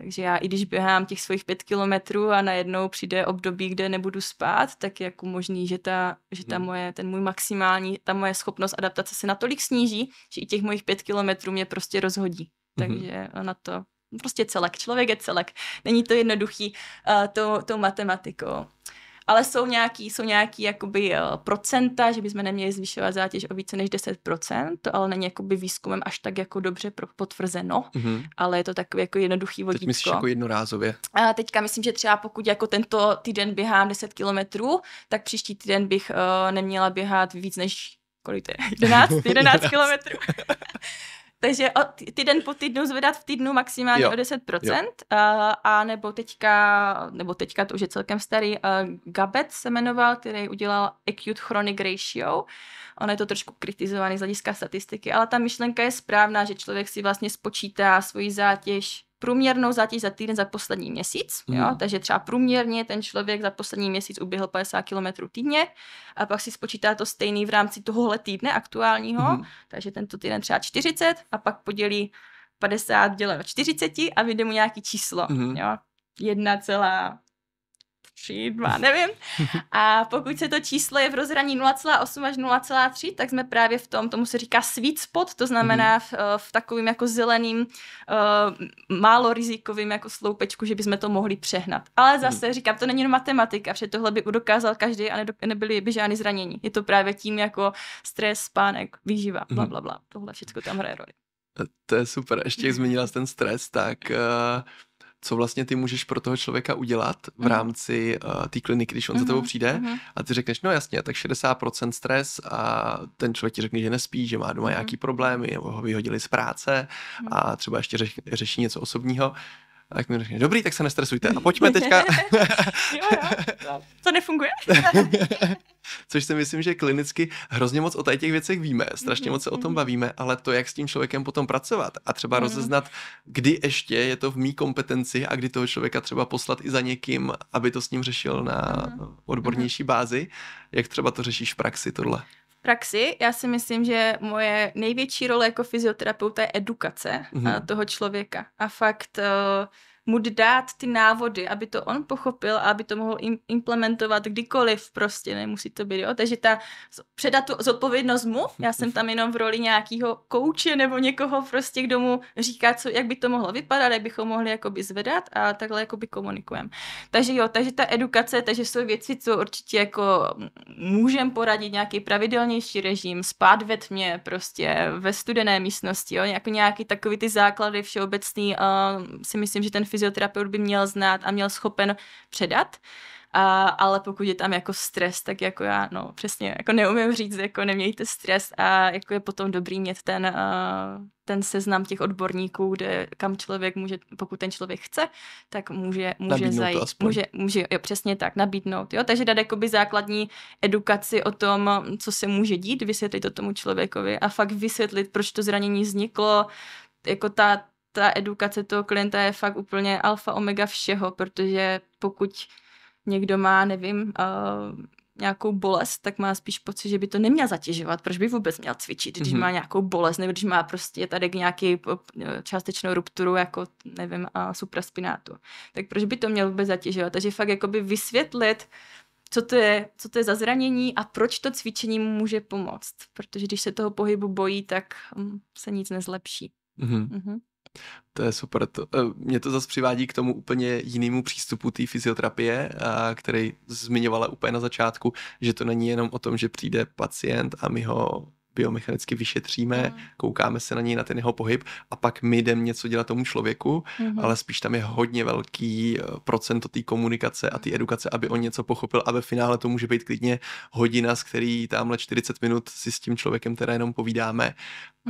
Speaker 2: Takže já, i když běhám těch svých pět kilometrů a najednou přijde období, kde nebudu spát, tak je jako možný, že, ta, že ta hmm. moje, ten můj maximální, ta moje schopnost adaptace se natolik sníží, že i těch mojich pět kilometrů mě prostě rozhodí. Mhm. Takže na to prostě celek. Člověk je celek. Není to jednoduchý uh, eh, tou, to matematikou ale jsou nějaký, jsou nějaký jakoby eh, procenta, že bychom neměli zvyšovat zátěž o více než 10%, to ale není jakoby výzkumem až tak jako dobře potvrzeno, mm-hmm. ale je to takový jako jednoduchý vodítko. Teď myslíš jako
Speaker 1: jednorázově?
Speaker 2: A teďka myslím, že třeba pokud jako tento týden běhám 10 kilometrů, tak příští týden bych uh, neměla běhat víc než kolik to je? 11, 11 [LAUGHS] kilometrů. [LAUGHS] [LAUGHS] Takže od týden po týdnu zvedat v týdnu maximálně jo. o 10%. Jo. A, a nebo teďka, nebo teďka to už je celkem starý, uh, Gabet se jmenoval, který udělal acute chronic ratio. Ono je to trošku kritizovaný z hlediska statistiky, ale ta myšlenka je správná, že člověk si vlastně spočítá svoji zátěž průměrnou zátěž za týden za poslední měsíc. Mm. Jo? Hmm. Takže třeba průměrně ten člověk za poslední měsíc uběhl 50 km týdně a pak si spočítá to stejný v rámci tohohle týdne aktuálního, mm. takže tento týden třeba 40 a pak podělí 50 děleno 40 a vyjde mu nějaký číslo. Mm. Jo? 3, 2, nevím. A pokud se to číslo je v rozhraní 0,8 až 0,3, tak jsme právě v tom, tomu se říká sweet spot, to znamená mhm. v, eh, v takovým jako zeleným, uh, málo rizikovým jako sloupečku, že bychom to mohli přehnat. Ale mhm. zase říkám, to není matematika, že tohle by dokázal každý a nebyly by žádné zranění. Je to právě tím jako stres, spánek, výživa, bla, mhm. bla, bla. Tohle všechno tam hraje roli.
Speaker 1: Eh, to je super. Ještě jak [LAUGHS] zmínila ten stres, tak uh co vlastně ty můžeš pro toho člověka udělat v rámci uh, té kliniky, když on uh-huh, za tebou přijde uh-huh. a ty řekneš, no jasně, tak 60% stres a ten člověk ti řekne, že nespí, že má doma uh-huh. nějaký problémy nebo ho vyhodili z práce uh-huh. a třeba ještě řeš, řeší něco osobního, a tak mi řekne, dobrý, tak se nestresujte. A pojďme [LAUGHS] teďka. jo, jo. To nefunguje. [LAUGHS] Což si myslím, že klinicky hrozně moc o těch věcech víme, strašně mhm, moc se o tom mhm. bavíme, ale to, jak s tím člověkem potom pracovat a třeba mm. rozeznat, kdy ještě je to v mý kompetenci a kdy toho člověka třeba poslat i za někým, aby to s ním řešil na mhm. odbornější bázi, jak třeba to řešíš v praxi tohle?
Speaker 2: praxi já si myslím, že moje největší role jako fyzioterapeuta je edukace mm-hmm. toho člověka. A fakt... Uh, mu dát ty návody, aby to on pochopil a aby to mohl implementovat kdykoliv prostě, nemusí to být, jo. Takže ta, předat tu zodpovědnost mu, já jsem tam jenom v roli nějakého kouče nebo někoho prostě, kdo mu říká, co, jak by to mohlo vypadat, jak bychom mohli jakoby zvedat a takhle jakoby komunikujeme. Takže jo, takže ta edukace, takže jsou věci, co určitě jako můžem poradit, nějaký pravidelnější režim, spát ve tmě, prostě ve studené místnosti, jo, jako nějaký takový ty základy všeobecný, uh, si myslím, že ten fyz fyzioterapeut by měl znát a měl schopen předat. A, ale pokud je tam jako stres, tak jako já, no přesně, jako neumím říct, jako nemějte stres a jako je potom dobrý mít ten, uh, ten seznam těch odborníků, kde, kam člověk může, pokud ten člověk chce, tak může, může zajít. Může, může, jo, přesně tak, nabídnout. Jo? Takže dát jakoby základní edukaci o tom, co se může dít, vysvětlit to tomu člověkovi a fakt vysvětlit, proč to zranění vzniklo, jako ta, ta edukace toho klienta je fakt úplně alfa omega všeho, protože pokud někdo má, nevím, uh, nějakou bolest, tak má spíš pocit, že by to neměl zatěžovat. Proč by vůbec měl cvičit, když mm-hmm. má nějakou bolest, nebo když má prostě tady nějaký eh, částečnou rupturu, jako nevím, a eh, supraspinátu. Tak proč by to měl vůbec zatěžovat? Takže fakt jakoby vysvětlit, co to, je, co to je za zranění a proč to cvičení může pomoct. Protože když se toho pohybu bojí, tak hm, se nic nezlepší. Mm-hmm. Mm-hmm.
Speaker 1: To je super. To, eh, mě to zase přivádí k tomu úplně jinému přístupu té fyzioterapie, a eh, který zmiňovala úplně na začátku, že to není jenom o tom, že přijde pacient a my ho biomechanicky vyšetříme, mm. koukáme se na něj, na ten jeho pohyb a pak my jdeme něco dělat tomu člověku, mm. ale spíš tam je hodně velký eh, procento té komunikace a té edukace, aby on něco pochopil a ve finále to může být klidně hodina, z který tamhle 40 minut si s tím člověkem teda jenom povídáme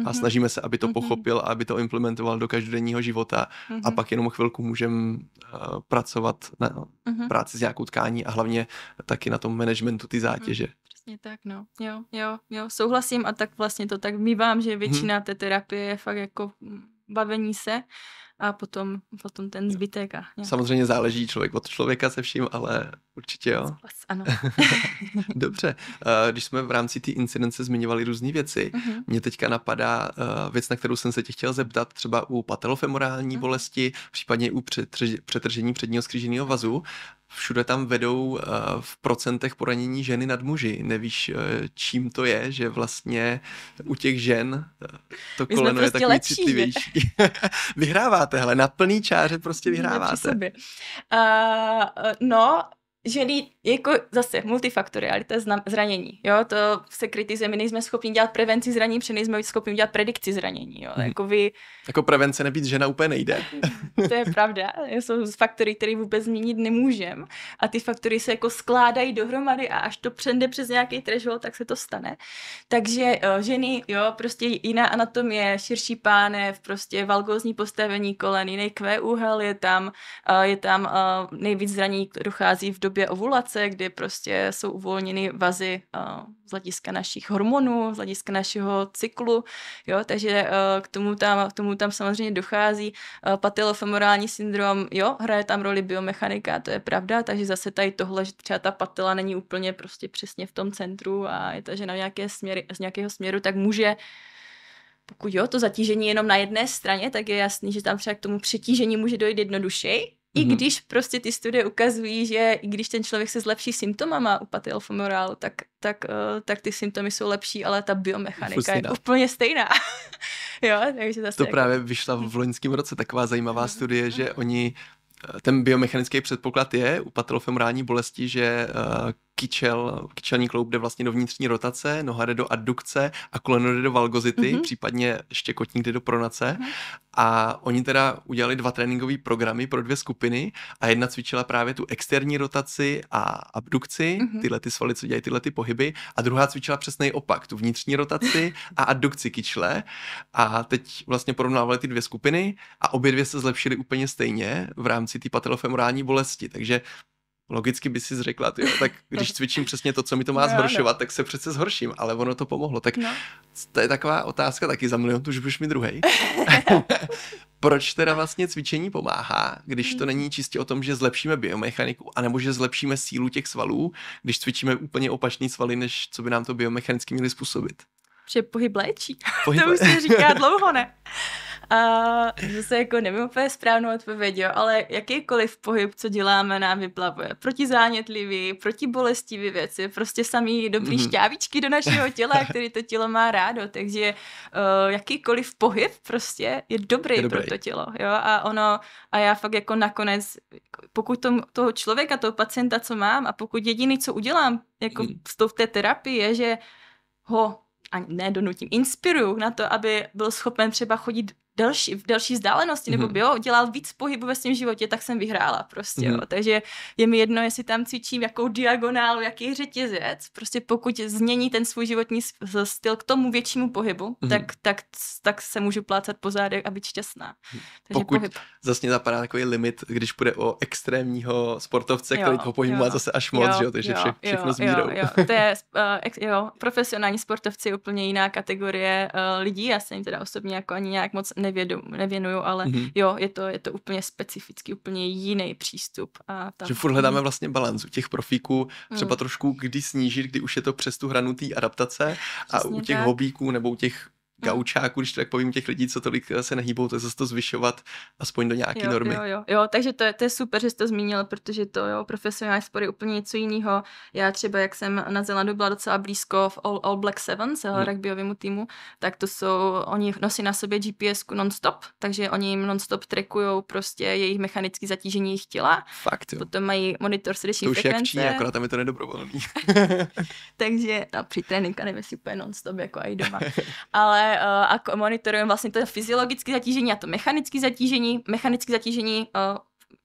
Speaker 1: a mhm. snažíme se, aby to mhm. pochopil a aby to implementoval do každodenního života a mhm. pak jenom chvilku můžeme eh, pracovat na práci s nějakou tkání a hlavně taky na tom managementu ty zátěže.
Speaker 2: Přesně tak, no. Jo, jo, jo, souhlasím a tak vlastně to tak mývám, že mhm. většina hmm. té terapie je fakt jako mm, bavení se a potom, potom ten zbytek. A Samozřejmě
Speaker 1: záleží člověk od člověka se vším, ale určitě jo. Zpas, ano. [LAUGHS] Dobře, eh, když jsme v rámci té incidence zmiňovali různé věci, mm-hmm. mě teďka napadá eh, věc, na kterou jsem se tě chtěl zeptat, třeba u patelofemorální mm-hmm. bolesti, případně u přetržení předního skříženého vazu všude tam vedou eh, v procentech poranění ženy nad muži. Nevíš, eh, čím to je, že vlastně u těch žen eh, to My koleno prostě je takový lepší, citlivější. [LAUGHS] vyhráváte, hele, na plný čáře prostě vyhráváte. Uh,
Speaker 2: no, že jako zase multifaktorialita znam, zranění, jo, to se kritizuje, my nejsme schopni dělat prevenci zranění, protože nejsme schopni dělat predikci zranění, jo, hmm. jako vy...
Speaker 1: Jako prevence nebýt žena úplně nejde.
Speaker 2: [LAUGHS] to je pravda, jsou faktory, které vůbec změnit nemůžem a ty faktory se jako skládají dohromady a až to přende přes nějaký threshold, tak se to stane. Takže jo, eh, ženy, jo, prostě jiná anatomie, širší pánev, prostě valgózní postavení kolen, jiný Q úhel je tam, eh, je tam eh, nejvíc zranění dochází v do době ovulace, kdy prostě jsou uvolněny vazy eh, z hlediska našich hormonů, z hlediska našeho cyklu, jo, takže eh, k, tomu tam, k tomu tam samozřejmě dochází. Eh, Patelofemorální syndrom, jo, hraje tam roli biomechanika, to je pravda, takže zase tady tohle, že třeba ta patela není úplně prostě přesně v tom centru a je to, že na nějaké směry, z nějakého směru, tak může pokud jo, to zatížení jenom na jedné straně, tak je jasný, že tam třeba k tomu přetížení může dojít jednodušeji, i mhm. když prostě ty studie ukazují, že i když ten člověk se zlepší symptomama u patelfomorálu, tak, tak, eh, tak ty symptomy jsou lepší, ale ta biomechanika je úplně stejná. [LAUGHS] jo, takže zase to jako... právě
Speaker 1: vyšla v mhm. loňském roce taková zajímavá mhm. studie, že oni eh, ten biomechanický předpoklad je u patelofemorální bolesti, že eh, kyčel, kyčelní kloub jde vlastně do vnitřní rotace, noha jde do addukce a koleno jde do valgozity, mm-hmm. případně štěkotník jde do pronace. Mm-hmm. A oni teda udělali dva tréninkové programy pro dvě skupiny a jedna cvičila právě tu externí rotaci a abdukci, mm-hmm. tyhle ty svaly, co dělají tyhle ty pohyby, a druhá cvičila přesný opak, tu vnitřní rotaci a addukci kyčle. A teď vlastně porovnávali ty dvě skupiny a obě dvě se zlepšily úplně stejně v rámci té patelofemorální bolesti. Takže logicky by si řekla, tyjo, tak [LAUGHS] když cvičím přesně to, co mi to má no, no. zhoršovat, tak se přece zhorším, ale ono to pomohlo. Tak no. to je taková otázka taky za milion, už budeš mi druhý. [LAUGHS] Proč teda vlastně cvičení pomáhá, když to hmm. není čistě o tom, že zlepšíme biomechaniku, anebo že zlepšíme sílu těch svalů, když cvičíme úplně opačný svaly, než co by nám to biomechanicky měli způsobit?
Speaker 2: Že pohyb léčí.
Speaker 1: Pohyb... [LAUGHS] to už se říká
Speaker 2: dlouho, ne? A zase jako nevím úplně správnou odpověď, jo, ale jakýkoliv pohyb, co děláme, nám vyplavuje. Protizánětlivý, protibolestivý věci, prostě samý dobrý mm. šťávičky do našeho těla, [LAUGHS] který to tělo má rádo, takže uh, jakýkoliv pohyb prostě je dobrý, je dobrý pro to tělo, jo, a ono, a já fakt jako nakonec, pokud to, toho člověka, toho pacienta, co mám a pokud jediný, co udělám jako mm. v té terapii, je, že ho a ne donutím, inspiruju na to, aby byl schopen třeba chodit další, v další vzdálenosti, nebo mhm. jo, dělal víc pohybu ve svém životě, tak jsem vyhrála prostě, jo. Mhm. Takže je mi jedno, jestli tam cvičím jakou diagonálu, jaký řetězec, prostě pokud změní ten svůj životní styl k tomu většímu pohybu, mhm. tak, tak, tak se můžu plácat po zádech a být šťastná. Takže pokud pohyb.
Speaker 1: zase zapadá takový limit, když půjde o extrémního sportovce, jo, který toho pohybu má zase až moc, jo, jo, takže vše, všechno jo, Jo, jo. To je,
Speaker 2: uh, [LAUGHS] jo, profesionální sportovci je úplně jiná kategorie uh, lidí, já se jim teda osobně jako ani nějak moc ne nevědom, nevěnuju, ale mm-hmm. jo, je to, je to úplně specifický, úplně jiný přístup. A ta... Že furt hledáme mhm.
Speaker 1: vlastně balans u těch profíků, třeba mm. trošku kdy snížit, kdy už je to přes tu hranu adaptace Přesně a u těch tak. hobíků nebo u těch [LAUGHS] gaučáků, když tak povím, těch lidí, co tolik eh, se nehýbou, to je zase to zvyšovat aspoň do nějaké jo, normy. Jo,
Speaker 2: jo, jo, takže to je, to je super, že jste to zmínil, protože to jo, profesionální sport je úplně něco jiného. Já třeba, jak jsem na Zelandu byla docela blízko v All, All Black Sevens, hmm. rugbyovému týmu, tak to jsou, oni nosí na sobě GPS non-stop, takže oni jim non-stop trekují prostě jejich mechanické zatížení jejich těla. Fakt, jo. Potom mají monitor srdeční frekvence. To už frekvence. jak Číně, akorát
Speaker 1: tam je to nedobrovolný.
Speaker 2: [LAUGHS] takže no, při tréninku nevím, jestli úplně non-stop, jako i doma. Ale Eh, a uh, monitorujeme vlastně to fyziologické zatížení a to mechanické zatížení. Mechanické zatížení uh,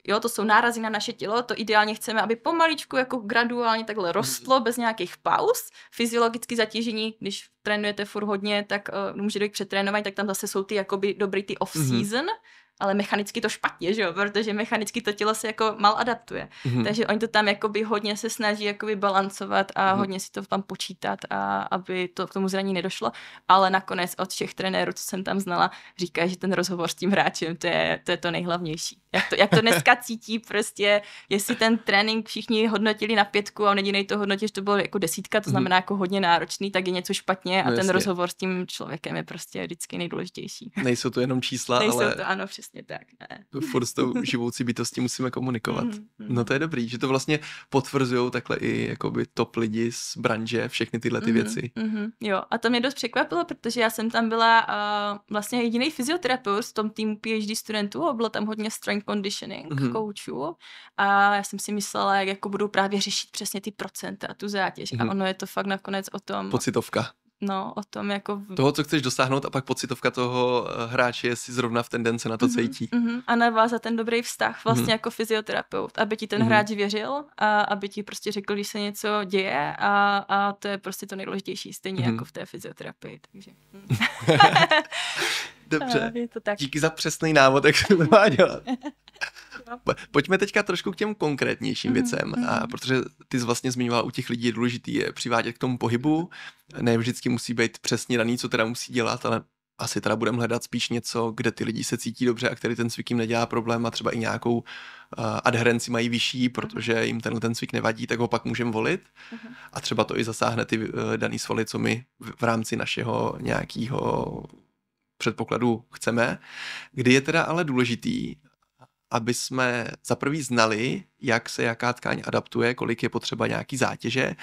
Speaker 2: jo, to jsou nárazy na naše tělo, to ideálně chceme, aby pomaličku, jako graduálně takhle mhm. rostlo bez nějakých pauz. Fyziologické zatížení, když trénujete fur hodně, tak uh, může dojít přetrénování, tak tam zase jsou ty jakoby dobrý ty off-season, mhm. mm-hmm ale mechanicky to špatně, že jo, protože mechanicky to tělo se jako mal adaptuje. Mm-hmm. Takže oni to tam jakoby hodně se snaží jakoby balancovat a mm-hmm. hodně si to tam počítat, a aby to k tomu zraní nedošlo, ale nakonec od všech trenérů, co jsem tam znala, říká, že ten rozhovor s tím hráčem, to je to, je to nejhlavnější. Jak to, jak to dneska [LAUGHS] cítí prostě, jestli ten trénink všichni hodnotili na pětku a on jediný to hodnotí, že to bylo jako desítka, to mhm. znamená mm-hmm. jako hodně náročný, tak je něco špatně a no, ten jasně. rozhovor s tím člověkem je prostě vždycky nejdůležitější.
Speaker 1: Nejsou to jenom čísla, [LAUGHS] Nejsou ale to,
Speaker 2: ano, přesně přesně tak. Ne. Furt s tou [LAUGHS]
Speaker 1: živoucí bytostí musíme komunikovat. Mhm, mhm. No to je dobrý, že to vlastně potvrzují takhle i jakoby top lidi z branže, všechny tyhle ty mhm, věci.
Speaker 2: Mm-hmm. Jo, a to mě dost překvapilo, protože já jsem tam byla uh, vlastně jediný fyzioterapeut v tom týmu PhD studentů a bylo tam hodně strength conditioning mm-hmm. koučů a já jsem si myslela, jak jako budou právě řešit přesně ty procenta a tu zátěž mm-hmm. a ono je to fakt nakonec o tom... Pocitovka no, o tom jako... V... Toho,
Speaker 1: co chceš dosáhnout a pak pocitovka toho eh, hráče, jestli zrovna v tendence na to mm-hmm, cítí.
Speaker 2: Mm-hmm. A navázat ten dobrý vztah mhm. vlastně mm-hmm. jako fyzioterapeut, aby ti ten mm-hmm. hráč věřil a aby ti prostě řekl, když se něco děje a, a to je prostě to nejdůležitější, stejně mm-hmm. jako v té
Speaker 1: fyzioterapii, takže... Hm.
Speaker 2: [LAUGHS] Dobře, [LAUGHS] je to tak. díky
Speaker 1: za přesný návod, jak se to má dělat. [LAUGHS] Pojďme teďka trošku k těm konkrétnějším mhm, věcem, a mhm. protože ty jsi vlastně zmiňovala, u těch lidí je důležité je přivádět k tomu pohybu. Ne vždycky musí být přesně daný, co teda musí dělat, ale asi teda budeme hledat spíš něco, kde ty lidi se cítí dobře a který ten cvik jim nedělá problém a třeba i nějakou uh, adherenci mají vyšší, mhm. protože jim ten, ten cvik nevadí, tak ho pak můžeme volit. Uh-huh. A třeba to i zasáhne ty uh, daný svaly, co my v, v rámci našeho nějakého předpokladu chceme. Kdy je teda ale důležitý aby jsme za prvý znali, jak se jaká tkáň adaptuje, kolik je potřeba nějaký zátěže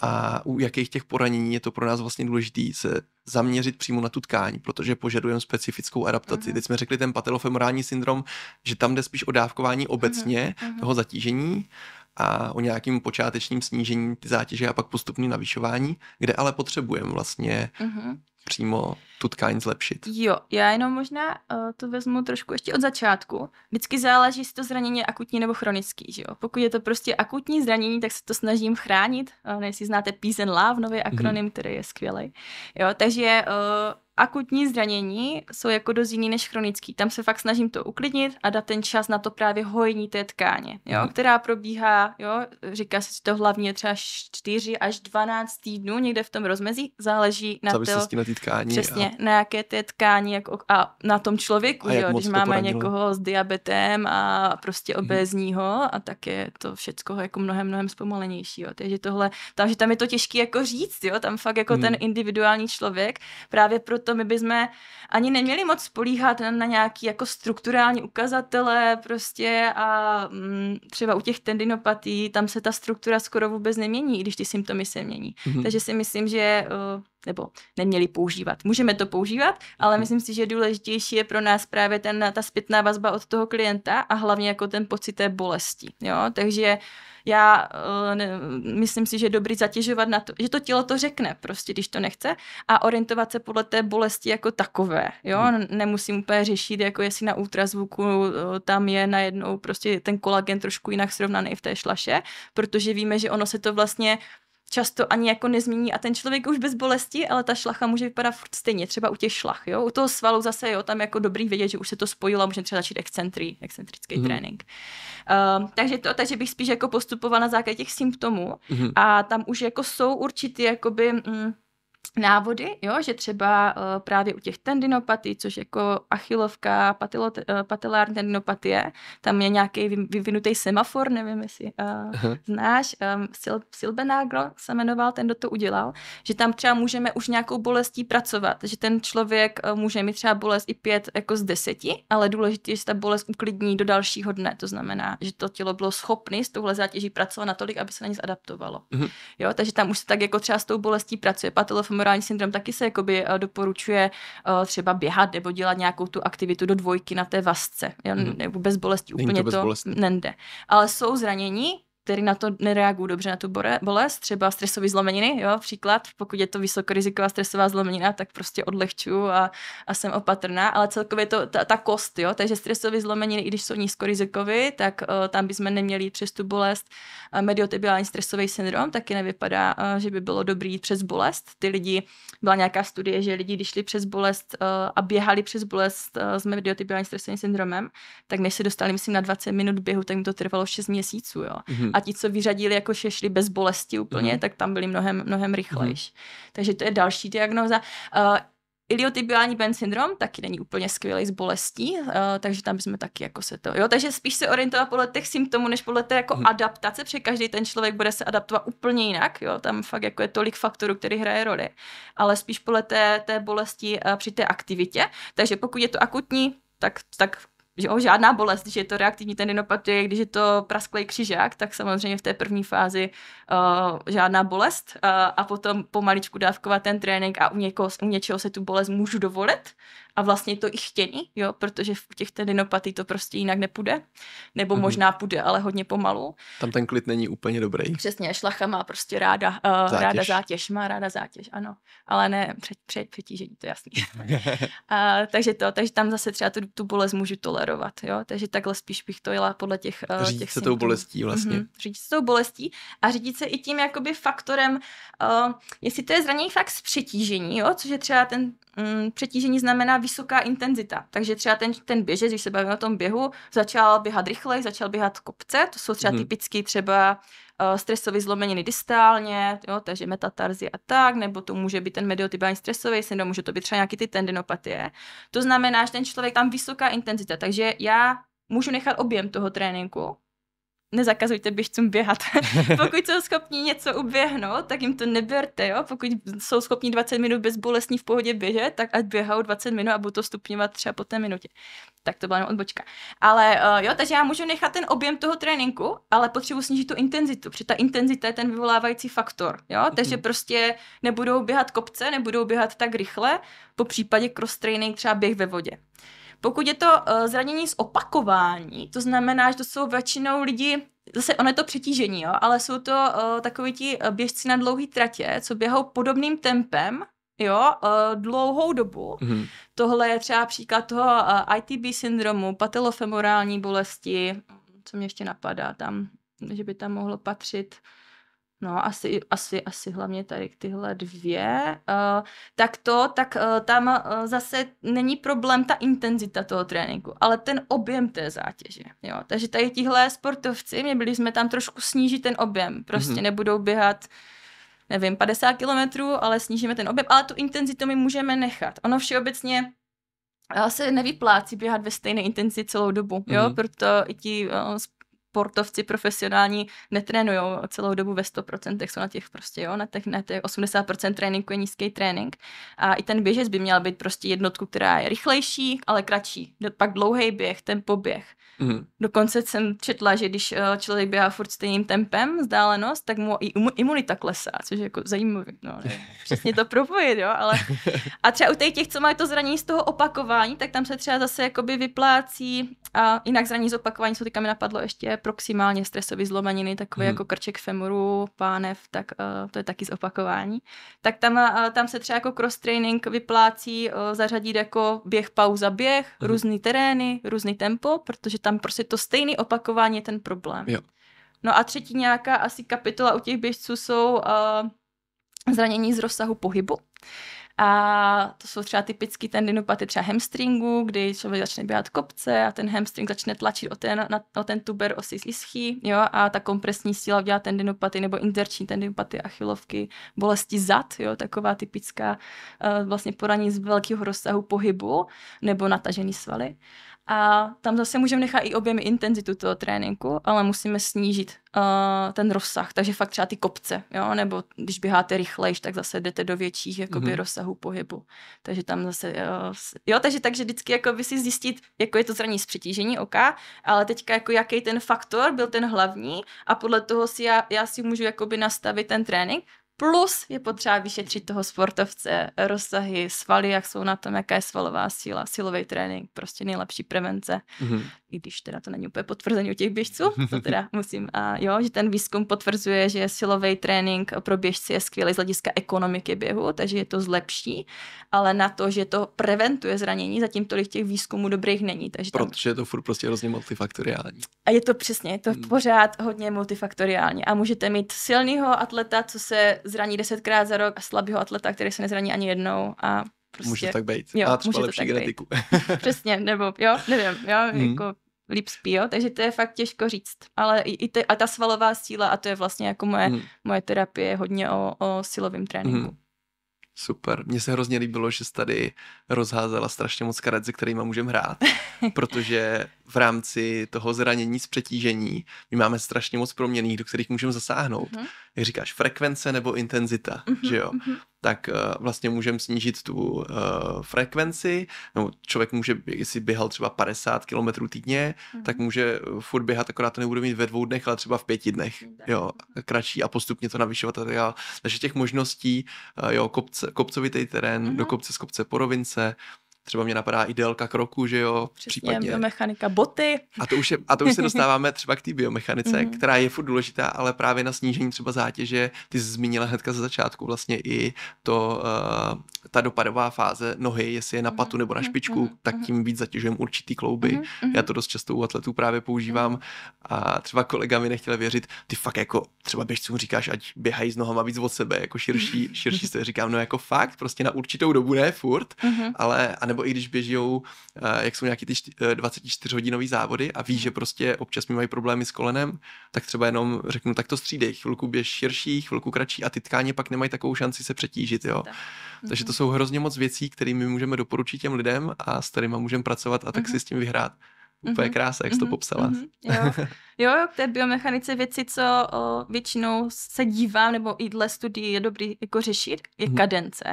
Speaker 1: a u jakých těch poranění je to pro nás vlastně důležité se zaměřit přímo na tu tkáň, protože požadujeme specifickou adaptaci. Uh-huh. Teď jsme řekli ten patelofemorální syndrom, že tam jde spíš o dávkování mhm, obecně uh-huh. toho zatížení a o nějakým počátečním snížení ty zátěže a pak postupný navyšování, kde ale potřebujeme vlastně uh-huh přímo tu tkáň zlepšit.
Speaker 2: Jo, já jenom možná uh, to vezmu trošku ještě od začátku. Vždycky záleží, jestli to zranění je akutní nebo chronický. Že jo? Pokud je to prostě akutní zranění, tak se to snažím chránit. Uh, jestli znáte Peace and Love, nový mhm. akronym, mm-hmm. který je skvělý. Jo, takže uh, akutní zranění jsou jako dost jiný než chronický. Tam se fakt snažím to uklidnit a dát ten čas na to právě hojení té tkáně, jo, mhm. která probíhá, jo, říká se, že to hlavně třeba 4 až 12 týdnů, někde v tom rozmezí, záleží na to, na
Speaker 1: tkání přesně, a...
Speaker 2: na jaké té tkání jako, a na tom člověku, a jo, když máme poranilo. někoho s diabetem a prostě mhm. obézního hmm. a tak je to všecko jako mnohem, mnohem zpomalenější, jo, takže tohle, takže tam je to těžké jako říct, jo, tam fakt jako hmm. ten mhm. individuální člověk právě pro to my bychom ani neměli moc spolíhat na, na nějaký jako strukturální ukazatele prostě a mm, třeba u těch tendinopatí tam se ta struktura skoro vůbec nemění, i když ty symptomy se mění. Mm-hmm. Takže si myslím, že uh, nebo neměli používat. Můžeme to používat, ale mhm. myslím si, že důležitější je pro nás právě ten, ta zpětná vazba od toho klienta a hlavně jako ten pocit té bolesti. Jo? Takže já eh, ne, myslím si, že je dobrý zatěžovat na to, že to tělo to řekne prostě, když to nechce a orientovat se podle té bolesti jako takové, jo, mhm. nemusím úplně řešit, jako jestli na ultrazvuku eh, tam je najednou prostě ten kolagen trošku jinak srovnaný v té šlaše, protože víme, že ono se to vlastně často ani jako nezmění a ten člověk už bez bolesti, ale ta šlacha může vypadat furt stejně, třeba u těch šlach, jo, u toho svalu zase, jo, tam jako dobrý vědět, že už se to spojilo a může třeba začít excentri, excentrický mm. trénink. Uh, takže, to, takže bych spíš jako postupovala na základě těch symptomů mm. a tam už jako jsou určitý, jakoby, mm, návody, jo, že třeba uh, právě u těch tendinopatí, což jako achilovka, patilo, uh, eh, patelární tendinopatie, tam je nějaký vyvinutý semafor, nevím, jestli uh, znáš, um, Sil, Silbenagro se jmenoval, ten, kdo to udělal, že tam třeba můžeme už nějakou bolestí pracovat, že ten člověk uh, může mít třeba bolest i pět jako z deseti, ale důležité je, že ta bolest uklidní do dalšího dne, to znamená, že to tělo bylo schopné s touhle zátěží pracovat natolik, aby se na ně zadaptovalo. Uh-huh. Jo, takže tam už se tak jako třeba s tou bolestí pracuje. Patolof postmorální syndrom, taky se jakoby eh, doporučuje eh, třeba běhat nebo dělat nějakou tu aktivitu do dvojky na té vasce. Mm-hmm. Nebo bez bolesti úplně to, to nende. Ale jsou zranění, který na to nereagují dobře, na tu bolest, třeba stresové zlomeniny, jo, příklad, pokud je to vysokoriziková stresová zlomenina, tak prostě odlehču a, a jsem opatrná, ale celkově to ta, ta kost, jo, takže stresové zlomeniny, i když jsou nízkorizikové, tak uh, tam bychom neměli jít přes tu bolest. Uh, mediotibiální stresový syndrom taky nevypadá, uh, že by bylo dobrý jít přes bolest. Ty lidi, byla nějaká studie, že lidi, když šli přes bolest uh, a běhali přes bolest uh, s mediotibiální stresovým syndromem, tak než se dostali, myslím, na 20 minut běhu, tak jim to trvalo 6 měsíců, jo. Mm-hmm. A ti, co vyřadili, jako šli bez bolesti úplně, mm. tak tam byli mnohem, mnohem rychlejší. Mm. Takže to je další diagnoza. Uh, Iliotibiální pen syndrom taky není úplně skvělý z bolestí, uh, takže tam bychom taky jako se to, jo, takže spíš se orientovat podle těch symptomů, než podle té jako mm. adaptace, protože každý ten člověk bude se adaptovat úplně jinak, jo, tam fakt jako je tolik faktorů, který hraje roli, ale spíš podle té, té bolesti uh, při té aktivitě, takže pokud je to akutní, tak, tak že o žádná bolest, když je to reaktivní tendinopatie, když je to prasklý křižák, tak samozřejmě v té první fázi uh, žádná bolest uh, a potom pomaličku dávkovat ten trénink a u, někoho, u něčeho se tu bolest můžu dovolit a vlastně to i chtění, jo, protože v těch tendinopatí to prostě jinak nepůjde, nebo mm-hmm. možná půjde, ale hodně pomalu.
Speaker 1: Tam ten klid není úplně dobrý.
Speaker 2: Přesně, šlacha má prostě ráda, uh, zátěž. ráda zátěž, má ráda zátěž, ano, ale ne před, před přetížení, to je jasný. uh, [LAUGHS] takže to, takže tam zase třeba tu, tu bolest můžu tolerovat, jo, takže takhle spíš bych to jela podle těch, uh, řídit těch se symptomů. tou bolestí vlastně. Mm-hmm. Řídit se tou bolestí a řídit se i tím jakoby faktorem, uh, jestli to je zranění fakt z přetížení, jo, což je třeba ten mm, přetížení znamená vysoká intenzita. Takže třeba ten, ten běžec, když se bavíme o tom běhu, začal běhat rychleji, začal běhat kopce, to jsou třeba mm. typický třeba uh, eh, stresový zlomeniny distálně, jo, takže metatarzy a tak, nebo to může být ten mediotibální stresový syndrom, může to být třeba nějaký ty tendinopatie. To znamená, že ten člověk tam vysoká intenzita, takže já můžu nechat objem toho tréninku, nezakazujte běžcům běhat. [LAUGHS] Pokud jsou schopni něco uběhnout, tak jim to neberte, jo? Pokud jsou schopni 20 minut bez bolestní v pohodě běžet, tak ať běhou 20 minut a budou to stupňovat třeba po té minutě. Tak to byla jenom odbočka. Ale uh, jo, takže já můžu nechat ten objem toho tréninku, ale potřebuji snížit tu intenzitu, protože ta intenzita je ten vyvolávající faktor, jo? Mhm. Takže mm-hmm. prostě nebudou běhat kopce, nebudou běhat tak rychle, po případě cross training třeba běh ve vodě. Pokud je to uh, zranění z opakování, to znamená, že to jsou většinou lidi, zase ono je to přetížení, jo, ale jsou to uh, takoví ti eh, běžci na dlouhý tratě, co běhou podobným tempem, jo, uh, dlouhou dobu. Mm-hmm. Tohle je třeba příklad toho uh, ITB syndromu, patelofemorální bolesti, co mě ještě napadá tam, že by tam mohlo patřit. No, asi, asi, asi hlavně tady tyhle dvě. Uh, tak to, tak uh, tam uh, zase není problém ta intenzita toho tréninku, ale ten objem té zátěže. Jo? Takže tady tihle sportovci, my byli jsme tam trošku snížit ten objem. Prostě mm-hmm. nebudou běhat nevím, 50 kilometrů, ale snížíme ten objem, ale tu intenzitu my můžeme nechat. Ono všeobecně se nevyplácí běhat ve stejné intenzitě celou dobu, jo, mm-hmm. proto i ti sportovci profesionální netrénují celou dobu ve 100%, jsou na těch prostě, jo, na těch, na těch 80% tréninku je nízký trénink. A i ten běžec by měl být prostě jednotku, která je rychlejší, ale kratší. Pak dlouhý běh, ten poběh. Mm. Dokonce jsem četla, že když eh, člověk běhá furt stejným tempem, vzdálenost, tak mu i imunita klesá, což je jako zajímavé. No, přesně to propojit, jo, ale [LAUGHS] a třeba u těch, co mají to zranění z toho opakování, tak tam se třeba zase jakoby vyplácí a jinak zranění z opakování, co teďka mi napadlo ještě proximálně stresové zlomeniny, takové hmm. jako krček femuru, pánev, tak uh, to je taky z opakování. Tak tam, uh, tam se třeba jako cross-training vyplácí uh, eh, zařadit jako běh, pauza, běh, hmm. různý terény, různý tempo, protože tam prostě to stejné opakování je ten problém. Jo. No a třetí nějaká asi kapitola u těch běžců jsou uh, zranění z rozsahu pohybu. A to jsou třeba typicky tendinopaty třeba hamstringu, kdy člověk začne běhat kopce a ten hamstring začne tlačit o ten, na, o ten tuber osy ischí, jo, a ta kompresní síla udělá tendinopaty nebo interční tendinopaty achilovky, bolesti zad, jo, taková typická uh, vlastně poranění z velkého rozsahu pohybu nebo natažený svaly. A tam zase můžeme nechat i objemy intenzitu toho tréninku, ale musíme snížit uh, ten rozsah. Takže fakt třeba ty kopce, jo? nebo když běháte rychlejš, tak zase jdete do větších jakoby, mm-hmm. rozsahu pohybu. Takže tam zase, uh, jo, takže, takže vždycky by si zjistit, jako je to zranění z přetížení oka, ale teďka jako jaký ten faktor byl ten hlavní a podle toho si já, já si můžu jakoby nastavit ten trénink Plus je potřeba vyšetřit toho sportovce, eh, rozsahy, svaly, jak jsou na tom, jaká je svalová síla, silový trénink, prostě nejlepší prevence. Mm-hmm. I když teda to není úplně potvrzení u těch běžců, to teda [LAUGHS] musím. A jo, že ten výzkum potvrzuje, že silový trénink pro běžce je skvělý z hlediska ekonomiky běhu, takže je to zlepší, ale na to, že to preventuje zranění, zatím tolik těch výzkumů dobrých není.
Speaker 1: Takže tam... Protože je to furt prostě hrozně multifaktoriální.
Speaker 2: A je to přesně, je to mm. pořád hodně multifaktoriální. A můžete mít silného atleta, co se zraní desetkrát za rok a slabého atleta, který se nezraní ani jednou a prostě... Může tak být. Jo, a třeba může lepší to tak genetiku. Být. [LAUGHS] Přesně, nebo jo, nevím, jo, hmm. jako líp spí, jo? takže to je fakt těžko říct. Ale i, i te, a ta svalová síla, a to je vlastně jako moje, hmm. moje terapie, hodně o, o silovém tréninku.
Speaker 1: Hmm. Super. Mně se hrozně líbilo, že jsi tady rozházela strašně moc karet, se kterými můžeme hrát, [LAUGHS] protože v rámci toho zranění z přetížení my máme strašně moc proměných, do kterých můžeme zasáhnout. Mm-hmm. Jak říkáš, frekvence nebo intenzita, mm-hmm, že jo? Mhm tak eh, vlastně můžeme snížit tu eh, frekvenci, no, člověk může, jestli běhal třeba 50 km týdně, mm-hmm. tak mhm. může eh, furt běhat, akorát to nebude mít ve dvou dnech, ale třeba v pěti dnech, jo, kratší a postupně to navyšovat a tak dále. Takže těch možností, jo, kopce, kopcovitý terén, mm-hmm. do mhm. kopce z kopce po rovince, třeba mě napadá i délka kroku, že jo, Přesně, případně.
Speaker 2: biomechanika, boty. A
Speaker 1: to už, je, a to už se [LAUGHS] dostáváme třeba k té biomechanice, mm-hmm. která je furt důležitá, ale právě na snížení třeba zátěže, ty jsi zmínila hnedka ze začátku vlastně i to, uh, ta dopadová fáze nohy, jestli je na mhm, patu mm-hmm. nebo na mhm, špičku, mm-hmm. tak mhm. tím víc zatěžujeme určitý klouby. Mm-hmm. Já to dost často u atletů právě používám a třeba kolega mi nechtěl věřit, ty fakt jako třeba běžcům říkáš, ať běhají s nohama víc od sebe, jako širší, [LAUGHS] širší se říkám, no jako fakt, prostě na určitou dobu ne furt, ale, anebo nebo i když běží, eh, jak jsou nějaký ty 24-hodinové eh, závody a ví, že prostě občas mi mají problémy s kolenem, tak třeba jenom řeknu, tak to střídej, chvilku běž širší, chvilku kratší a ty tkáně pak nemají takovou šanci se přetížit, jo. Tak. Takže to mhm. jsou hrozně moc věcí, které můžeme doporučit těm lidem a s kterými můžeme pracovat a tak mm-hmm. si s tím vyhrát. Úplně mhm. krása, jak jsi to mhm. popsala. Mhm. Jo.
Speaker 2: jo, k té biomechanice věci, co o, většinou se dívám, nebo i dle studií je dobrý jako řešit, je kadence.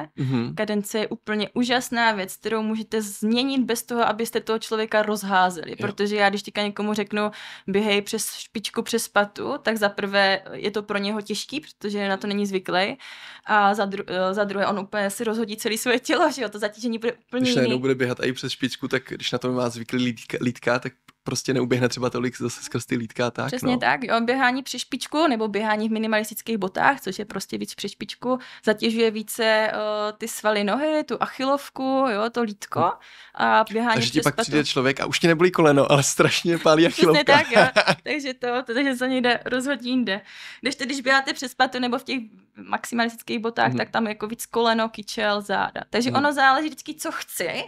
Speaker 2: Kadence je úplně úžasná věc, kterou můžete změnit bez toho, abyste toho člověka rozházeli. Jo. Protože já, když teďka někomu řeknu, běhej přes špičku, přes patu, tak za prvé je to pro něho těžký, protože na to není zvyklý. A za, dru- e, za druhé, on úplně si rozhodí celé své tělo, že jo, to zatížení bude úplně. Když jiný.
Speaker 1: bude běhat i přes špičku, tak když na to má zvyklý lítka, lítka prostě neuběhne třeba tolik zase skrz ty lítka tak. Přesně no. tak,
Speaker 2: jo, běhání při špičku nebo běhání v minimalistických botách, což je prostě víc při špičku, zatěžuje více o, eh, ty svaly nohy, tu achilovku, jo, to lítko hm. a běhání Takže ti pak přijde
Speaker 1: člověk a už ti nebolí koleno, ale strašně pálí achilovka. Přesně tak, jo.
Speaker 2: [LAUGHS] takže to, to takže něj někde rozhodně jinde. Když, když běháte přes patu nebo v těch maximalistických botách, mm. tak tam jako víc koleno, kyčel, záda. Takže mm. ono záleží vždycky, co chci.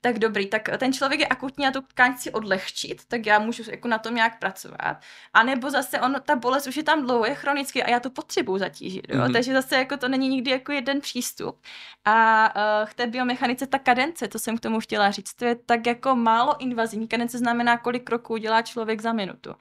Speaker 2: Tak dobrý, tak ten člověk je akutní a tu tkáň si odlehčit, tak já můžu jako na tom nějak pracovat. A nebo zase on, ta bolest už je tam dlouho, je chronicky a já to potřebuju zatížit. Jo? Mhm. Takže zase jako to není nikdy jako jeden přístup. A uh, k té biomechanice ta kadence, to jsem k tomu chtěla říct, to je tak jako málo invazivní. Kadence znamená, kolik kroků udělá člověk za minutu.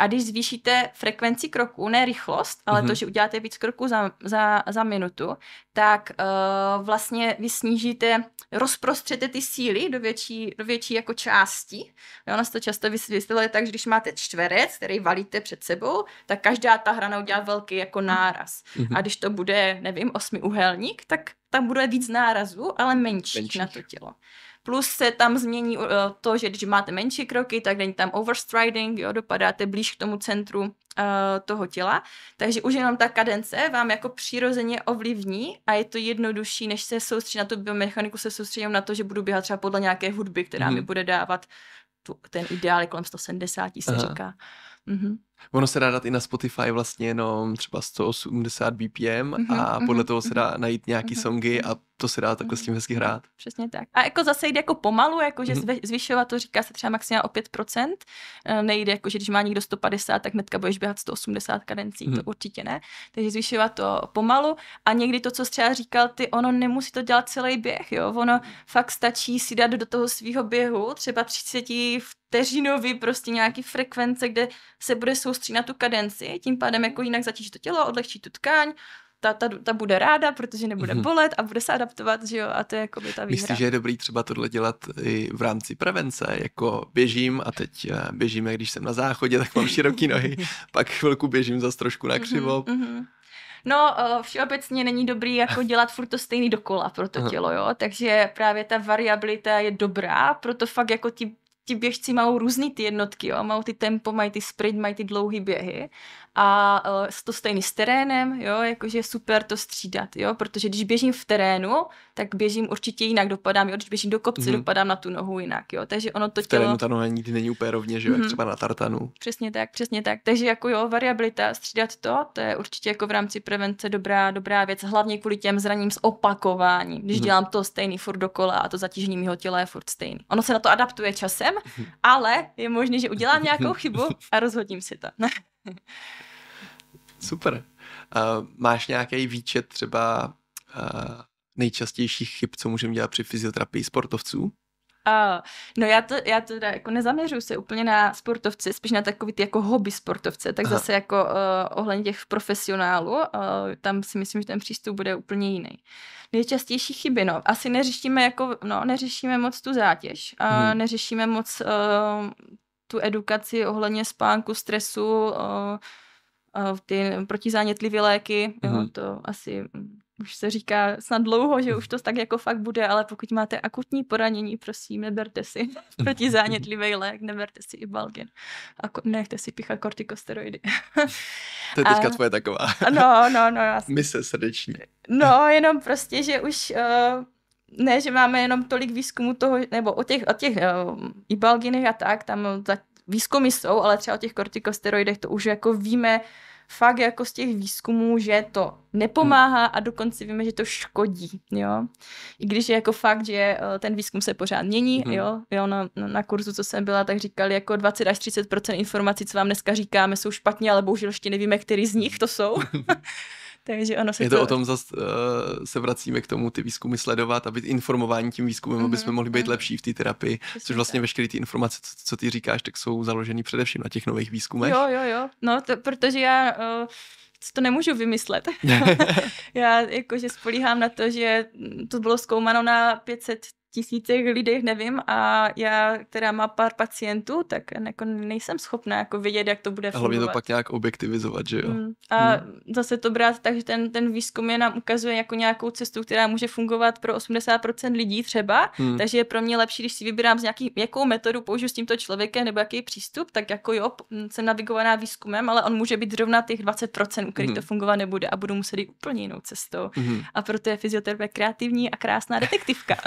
Speaker 2: A když zvýšíte frekvenci kroků, ne rychlost, ale mm-hmm. to, mhm. že uděláte víc kroků za, za, za minutu, tak uh, vlastně vy snížíte, rozprostřete ty síly do větší, do větší jako části. Jo, ono se to často vysvětluje tak, že když máte čtverec, který valíte před sebou, tak každá ta hrana udělá velký jako náraz. Mm-hmm. A když to bude, nevím, osmiúhelník, tak tam bude víc nárazů, ale menší, menší. na to tělo. Plus se tam změní uh, to, že když máte menší kroky, tak není tam overstriding, jo, dopadáte blíž k tomu centru uh, toho těla. Takže už jenom ta kadence vám jako přirozeně ovlivní a je to jednodušší, než se soustředit na tu biomechaniku, se soustředím na to, že budu běhat třeba podle nějaké hudby, která mm. mi mhm. bude dávat tu, ten ideál kolem 170 se Aha. říká. Mm-hmm.
Speaker 1: Ono se dá dát i na Spotify vlastně jenom třeba 180 BPM mm-hmm, a mhm, mhm, podle mm-hmm, toho se mhm. dá najít nějaký mm-hmm, songy a to se dá takhle mm-hmm, s tím hezky hrát.
Speaker 2: Přesně tak. A jako zase jde jako pomalu, jako že mm-hmm. zvyšovat to říká se třeba maximálně o 5%. Eh, nejde jako, že když má někdo 150, tak hnedka budeš běhat 180 kadencí, mm-hmm. to určitě ne. Takže zvyšovat to pomalu a někdy to, co třeba říkal ty, ono nemusí to dělat celý běh, jo. Ono fakt stačí si dát do toho svého běhu třeba 30 vteřinový prostě nějaký frekvence, kde se bude sou soustředí na tu kadenci, tím pádem jako jinak zatíží to tělo, odlehčí tu tkáň, ta, ta, ta bude ráda, protože nebude mm-hmm. bolet a bude se adaptovat, že jo, a to je jako by ta výhra. Myslíš, že je
Speaker 1: dobrý třeba tohle dělat i v rámci prevence, jako běžím a teď eh, běžím, jak když jsem na záchodě, tak mám široké nohy, [LAUGHS] pak chvilku běžím zase trošku nakřivo. Mhm, mm-hmm, mm-hmm.
Speaker 2: No, eh, všeobecně není dobrý jako dělat furt to stejný dokola pro to tělo, jo. Takže právě ta variabilita je dobrá, proto fakt jako ty ti běžci mají různý ty jednotky, jo? mají ty tempo, mají ty sprint, mají ty dlouhé běhy a uh, to stejný s terénem, jo, jakože je super to střídat, jo, protože když běžím v terénu, tak běžím určitě jinak, dopadám, jo, když běžím do kopce, mm-hmm. dopadám na tu nohu jinak, jo, takže ono to v tělo... V terénu
Speaker 1: ta noha nikdy není úplně rovně, že jo, mm-hmm. jak mhm. třeba na tartanu.
Speaker 2: Přesně tak, přesně tak, takže jako jo, variabilita, střídat to, to je určitě jako v rámci prevence dobrá, dobrá věc, hlavně kvůli těm zraním s opakováním, když mm-hmm. dělám to stejný furt dokola a to zatížení mého těla je furt stejný. Ono se na to adaptuje časem, ale je možné, že udělám nějakou chybu a rozhodím si to. [LAUGHS]
Speaker 1: Super. Uh, máš nějaký výčet třeba uh, nejčastějších chyb, co můžeme dělat při fyzioterapii sportovců?
Speaker 2: A, no já, to, já teda jako nezaměřuju se úplně na sportovce, spíš na takový ty jako hobby sportovce, tak Aha. zase jako uh, ohledně těch profesionálů, uh, eh, tam si myslím, že ten přístup bude úplně jiný. Nejčastější chyby, no, asi neřešíme jako, no, neřešíme moc tu zátěž, uh, hmm. neřešíme moc uh, tu edukaci ohledně spánku, stresu, uh, uh, ty protizánětlivé léky, hmm jo, to asi hm, už se říká snad dlouho, že už to tak jako fakt bude, ale pokud máte akutní poranění, prosím, neberte si [LAUGHS] protizánětlivý lék, neberte si i balgin a ko- nechte si píchat kortikosteroidy. to je teďka a... tvoje
Speaker 1: taková. no, no, no. My se srdeční.
Speaker 2: no, jenom prostě, že už... Uh, ne, že máme jenom tolik výzkumu toho, nebo o těch, o těch uh, eh, ibalginech a tak, tam za, výzkumy jsou, ale třeba o těch kortikosteroidech to už jako víme, fakt jako z těch výzkumů, že to nepomáhá hmm. a dokonce víme, že to škodí, jo. I když je jako fakt, že eh, ten výzkum se pořád mění, mm-hmm. jo, jo na, na kurzu, co jsem byla, tak říkali jako 20 až 30 informací, co vám dneska říkáme, jsou špatně, ale bohužel ještě nevíme, který z nich to jsou. [LAUGHS] Takže ono se je to, to... o tom
Speaker 1: zase uh, se vracíme k tomu ty výzkumy sledovat a být informování tím výzkumem, mm-hmm. aby jsme mhm, mohli být mm-hmm. lepší v té terapii. Přesně což vlastně tak. veškeré ty informace, co, co ty říkáš, tak jsou založeny především na těch nových výzkumech. Jo,
Speaker 2: jo, jo. No, to, protože já uh, to nemůžu vymyslet. [LAUGHS] [LAUGHS] já jakože spolíhám na to, že to bylo zkoumáno na 500 tisícech lidech, nevím, a já, která má pár pacientů, tak jako nejsem schopná jako vědět, jak to bude fungovat. A hlavně to pak
Speaker 1: nějak objektivizovat, že jo? Mm.
Speaker 2: A mm. zase to brát tak, že ten, ten výzkum je nám ukazuje jako nějakou cestu, která může fungovat pro 80% lidí třeba, mm. takže je pro mě lepší, když si vybírám z nějaký, jakou metodu použiju s tímto člověkem nebo jaký přístup, tak jako jo, jsem navigovaná výzkumem, ale on může být zrovna těch 20%, u kterých mm. to fungovat nebude a budu muset jít úplně jinou cestou. Mm. A proto je fyzioterapie kreativní a krásná detektivka. [LAUGHS]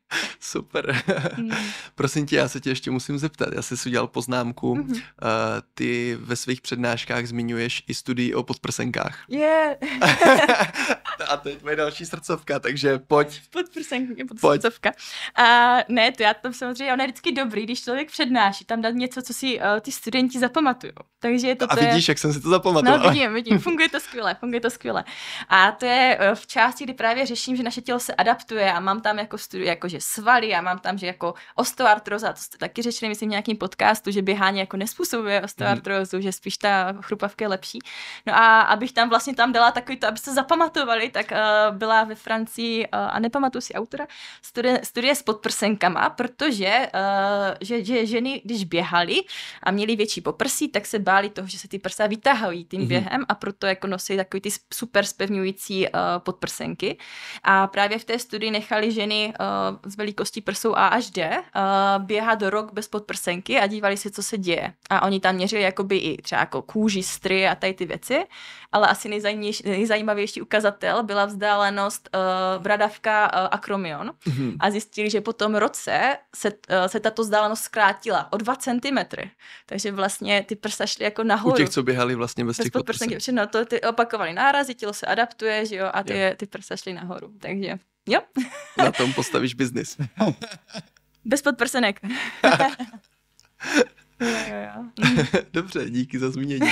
Speaker 1: [LAUGHS] Super. Mm. [LAUGHS] Prosím tě, já se tě ještě musím zeptat. Já jsi si udělal poznámku. Mm-hmm. Uh, ty ve svých přednáškách zmiňuješ i studii o podprsenkách. Je. Yeah. [LAUGHS] a to je tvoje další srdcovka, takže pojď.
Speaker 2: Podprsenky, podsrdcovka. Pojď. A ne, to já tam samozřejmě, ono je vždycky dobrý, když člověk přednáší, tam dát něco, co si uh, ty studenti zapamatují. Takže to, a to vidíš, je... jak
Speaker 1: jsem si to zapamatoval. No vidím, vidím,
Speaker 2: funguje to skvěle, funguje to skvěle. A to je eh, v části, kdy právě řeším, že naše tělo se adaptuje a mám tam jako studi- jakože svaly, já mám tam, že jako osteoartroza, to jste taky řešili, myslím, v nějakým podcastu, že běhání jako nespůsobuje osteoartrozu, mm. že spíš ta chrupavka je lepší. No a abych tam vlastně tam dala takový to, aby se zapamatovali, tak uh, byla ve Francii, uh, a nepamatuju si autora, studie, studie s podprsenkama, protože uh, že, že ženy, když běhali a měli větší poprsí, tak se báli toho, že se ty prsa vytahují tím mm během a proto jako nosí takový ty super spevňující uh, podprsenky. A právě v té studii nechali ženy s velikostí prsou A až D eh, běhat rok bez podprsenky a dívali se, co se děje. A oni tam měřili jakoby i třeba jako kůži, stry a tady ty věci, ale asi nejzajímavější ukazatel byla vzdálenost uh, eh, bradavka uh, eh, akromion mm-hmm. a zjistili, že po tom roce se, uh, se tato vzdálenost zkrátila o 2 cm. Takže vlastně ty prsa šly jako nahoru. U těch, co
Speaker 1: běhali vlastně bez, bez těch podprsenky.
Speaker 2: No to ty opakovali nárazy, tělo se adaptuje, že jo, a ty, yeah. ty prsa šly nahoru. Takže Jo.
Speaker 1: Na tom postavíš biznis.
Speaker 2: [LAUGHS] Bez podprsenek. [LAUGHS]
Speaker 1: Dobře, díky za zmínění.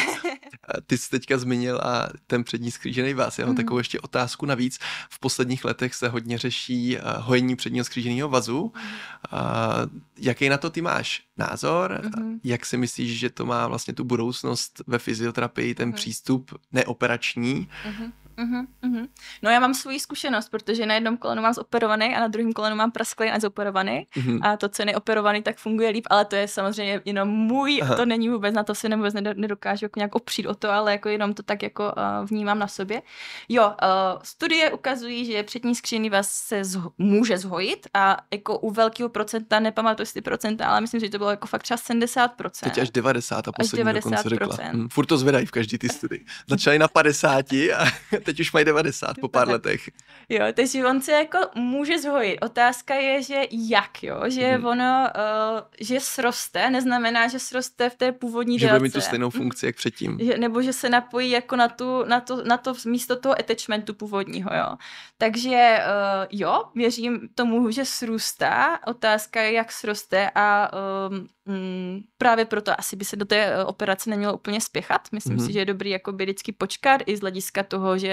Speaker 1: Ty jsi teďka zmínil a ten přední skřížený vás. Já mám mm. takovou ještě otázku navíc. V posledních letech se hodně řeší eh, hojení předního skříženého vazu. Mm. Jaký na to ty máš názor? Mm. Jak si myslíš, že to má vlastně tu budoucnost ve fyzioterapii, ten mm. přístup neoperační?
Speaker 2: Mm. Uh-huh, uh-huh. No já mám svoji zkušenost, protože na jednom kolenu mám zoperovaný a na druhém kolenu mám prasklý a zoperovaný uh-huh. Mhm. a to, co je neoperovaný, tak funguje líp, ale to je samozřejmě jenom můj, uh-huh. to není vůbec, na to si vůbec nedokážu jako nějak opřít o to, ale jako jenom to tak jako uh, vnímám na sobě. Jo, uh, studie ukazují, že přední skříny vás se zho- může zhojit a jako u velkého procenta, nepamatuji si ty procenta, ale myslím, že to bylo jako fakt čas 70%. Teď až
Speaker 1: 90 a poslední až 90%. dokonce řekla. Hm, furt to zvedají v každý ty studii. Začali na 50 a [LAUGHS] teď už mají 90 po no pár letech.
Speaker 2: Jo, takže on se jako může zhojit. Otázka je, že jak, jo, že hmm. ono, uh, že sroste, neznamená, že sroste v té původní Že délce. bude mít tu stejnou mhm.
Speaker 1: funkci, jak předtím.
Speaker 2: Že, nebo že se napojí jako na, tu, na, to, na to místo toho attachmentu původního, jo. Takže uh, jo, věřím tomu, že srůstá. Otázka je, jak sroste a um, Mm, právě proto asi by se do té eh, operace nemělo úplně spěchat. Myslím mm-hmm. si, že je dobrý jako vždycky počkat i z hlediska toho, že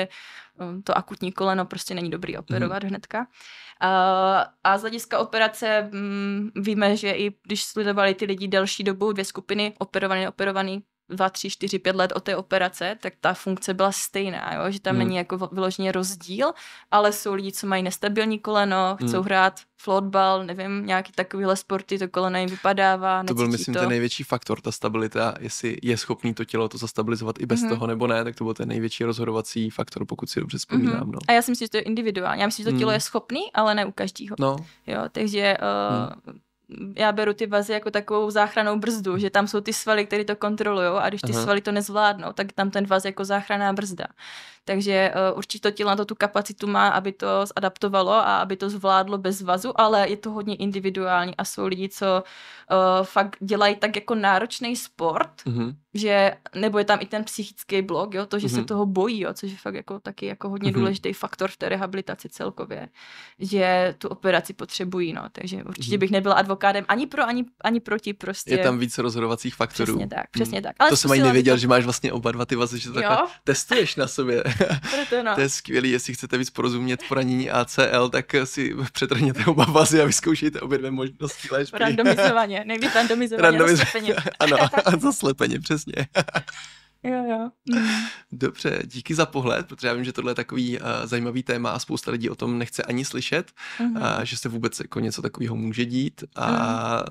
Speaker 2: eh, to akutní koleno prostě není dobrý mhm. operovat mm-hmm. hnedka. A, eh, a z hlediska operace mm, víme, že i když sledovali ty lidi delší dobu, dvě skupiny, operovaný, operovaný, 2, 3, 4, 5 let od té operace, tak ta funkce byla stejná, jo? že tam hmm. není jako vyloženě rozdíl, ale jsou lidi, co mají nestabilní koleno, hmm. chcou hmm. hrát floatball, nevím, nějaký takovýhle sporty, to koleno jim vypadává. To byl, myslím, to. ten největší
Speaker 1: faktor, ta stabilita, jestli je schopný to tělo to zastabilizovat i bez hmm. toho nebo ne, tak to byl ten největší rozhodovací faktor, pokud si dobře mhm. vzpomínám. Hmm. No.
Speaker 2: A já si myslím, že to je individuální. Já myslím, že to tělo hmm. je schopný, ale ne u každého. No. Jo, takže uh, hmm já beru ty vazy jako takovou záchranou brzdu, že tam jsou ty svaly, které to kontrolují a když ty Aha. svaly to nezvládnou, tak tam ten vaz jako záchranná brzda. Takže uh, určitě to tělo na to tu kapacitu má, aby to zadaptovalo a aby to zvládlo bez vazu, ale je to hodně individuální a jsou lidi, co uh, fakt dělají tak jako náročný sport, mm-hmm. že nebo je tam i ten psychický blok, jo, to, že mm-hmm. se mhm. toho bojí, jo, což je fakt jako taky jako hodně mm-hmm. důležitý faktor v té rehabilitaci celkově, že tu operaci potřebují, no, takže určitě mm-hmm. bych nebyla advokátem ani pro, ani, ani proti prostě. Je tam víc rozhodovacích faktorů. Přesně tak, mhm. přesně mm. tak. Ale to jsem ani nevěděl, to... že
Speaker 1: máš vlastně oba dva ty vazy, že to testuješ na sobě. [LAUGHS] No. to je skvělý, jestli chcete víc porozumět poranění ACL, tak si přetrhněte oba vazy a vyzkoušejte obě dvě možnosti léčby. Randomizovaně,
Speaker 2: nejvíc randomizovaně, randomizovaně. [LAUGHS] Ano,
Speaker 1: a zaslepeně, přesně. Jo, jo. Mhm. Dobře, díky za pohled, protože já vím, že tohle je takový uh, zajímavý téma a spousta lidí o tom nechce ani slyšet, mm-hmm. uh, že se vůbec jako něco takového může dít a mm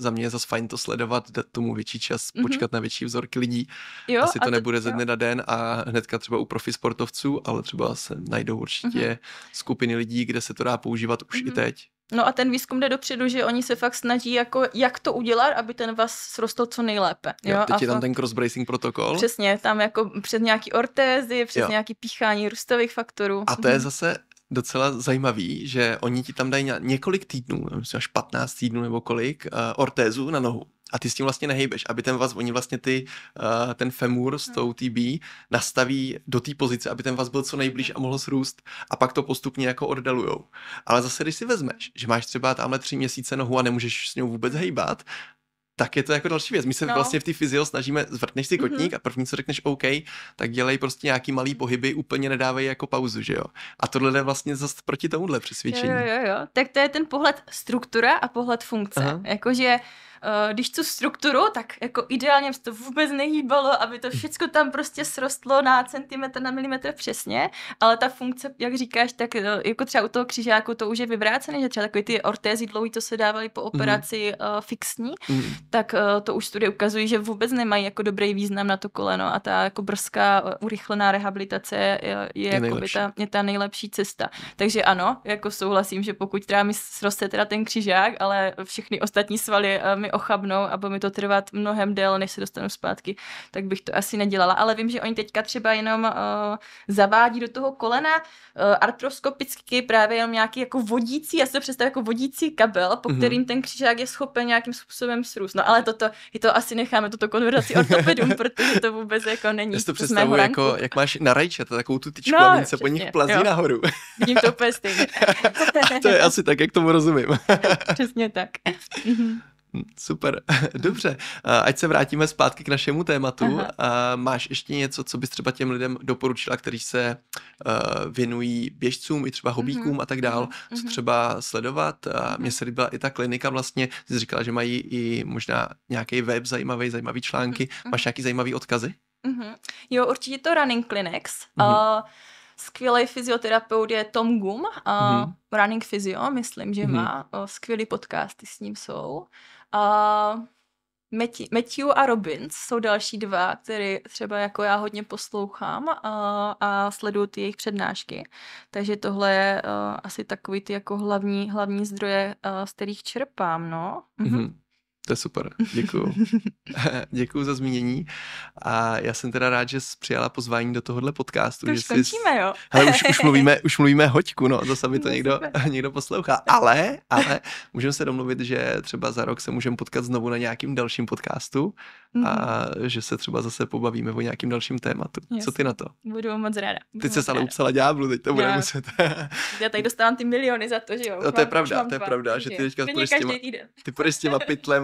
Speaker 1: za mě je zase fajn to sledovat, dát tomu větší čas, mm-hmm. počkat na větší vzorky lidí. Jo, Asi to, nebude ze dne na den a hnedka třeba u profi sportovců, ale třeba se najdou určitě mm-hmm. skupiny lidí, kde se to dá používat už mm-hmm. i mhm. teď.
Speaker 2: No a ten výzkum jde dopředu, že oni se fakt snaží, jako, jak to udělat, aby ten vás srostl co nejlépe. Jo? Jo, teď a je tam fakt... ten
Speaker 1: cross-bracing protokol.
Speaker 2: Přesně, tam jako přes nějaký ortézy, přes jo. nějaký píchání růstových faktorů. A to je mhm.
Speaker 1: zase docela zajímavý, že oni ti tam dají několik týdnů, myslím až 15 týdnů nebo kolik, uh, ortézu na nohu. A ty s tím vlastně nehejbeš, aby ten vaz, oni vlastně ty, uh, ten femur s hmm. tou TB nastaví do té pozice, aby ten vaz byl co nejblíž a mohl srůst a pak to postupně jako oddalujou. Ale zase, když si vezmeš, že máš třeba tamhle tři měsíce nohu a nemůžeš s ní vůbec hejbat, tak je to jako další věc. My se no. vlastně v té fyzio snažíme, zvrtneš si mhm. kotník mm-hmm. a první, co řekneš OK, tak dělej prostě nějaký malý pohyby, úplně nedávej jako pauzu, že jo. A tohle jde vlastně zase proti tomuhle přesvědčení. Jo, jo,
Speaker 2: jo. Tak to je ten pohled struktura a pohled funkce. Jakože Eh, když tu strukturu, tak jako ideálně to vůbec nehýbalo, aby to všechno tam prostě srostlo na centimetr, na milimetr přesně, ale ta funkce, jak říkáš, tak eh, jako třeba u toho křižáku to už je vyvrácené, že třeba takové ty ortézy dlouhý, co se dávaly po mhm. operaci mm. uh, fixní, mm. tak uh, to už studie ukazují, že vůbec nemají jako dobrý význam na to koleno a ta jako brzká urychlená rehabilitace je, je, je, jako nejlepší. ta, je ta nejlepší cesta. Takže ano, jako souhlasím, že pokud teda mi sroste teda ten křižák, ale všechny ostatní svaly mi mi ochabnou a bude mi to trvat mnohem déle, než se dostanu zpátky, tak bych to asi nedělala. Ale vím, že oni teďka třeba jenom uh, zavádí do toho kolena uh, artroskopicky právě jenom nějaký jako vodící, já se to představím jako vodící kabel, po mm-hmm. ten křižák je schopen nějakým způsobem srůst. No ale toto, je to asi necháme toto konverzaci ortopedům, [LAUGHS] protože to vůbec jako není. Já si to představuju jako,
Speaker 1: jak máš na rajčata takovou tu tyčku no, a se po nich plazí jo. nahoru.
Speaker 2: Vidím to úplně stejně. [LAUGHS] to je asi
Speaker 1: tak, jak tomu rozumím.
Speaker 2: [LAUGHS] přesně tak.
Speaker 1: Super, [LAUGHS] dobře. Ať se vrátíme zpátky k našemu tématu. Aha. Máš ještě něco, co bys třeba těm lidem doporučila, kteří se eh, věnují běžcům i třeba hobíkům mm-hmm. a tak dál, mhm. co mhm. třeba sledovat? Mm-hmm. Mně se líbila i ta klinika vlastně. Jsi říkala, že mají i možná nějaký web zajímavý, zajímavý články. Mm-hmm. Máš nějaký zajímavý odkazy?
Speaker 2: Mm-hmm. Jo, určitě to Running Clinics. Mm-hmm. Uh, skvělý fyzioterapeut je Tom Gum, uh, mm-hmm. Running Physio, myslím, že mm-hmm. má. Uh, skvělý podcasty s ním jsou. Uh, a Matthew a Robbins jsou další dva, které třeba jako já hodně poslouchám a, a sleduju ty jejich přednášky. Takže tohle je uh, asi takový ty jako hlavní, hlavní zdroje, uh, z kterých čerpám, no.
Speaker 1: Mm-hmm. To je super, děkuju. [LAUGHS] děkuju za zmínění a já jsem teda rád, že jsi přijala pozvání do tohohle podcastu. To už že jsi... končíme, jo. Hele, už, už, mluvíme, už mluvíme hoďku, no, zase by no, to někdo, [LAUGHS] někdo poslouchá. Ale, ale můžeme se domluvit, že třeba za rok se můžeme potkat znovu na nějakým dalším podcastu
Speaker 2: a mm-hmm.
Speaker 1: že se třeba zase pobavíme o nějakým dalším tématu. Yes. Co ty na to?
Speaker 2: Budu moc ráda. Budu ty se ale
Speaker 1: upsala ďáblu, teď to bude muset.
Speaker 2: [LAUGHS] já tady dostávám ty miliony za to, že jo. No, to mám, je pravda, to je pravda, že ty teďka půjdeš těma,
Speaker 1: ty půjdeš s těma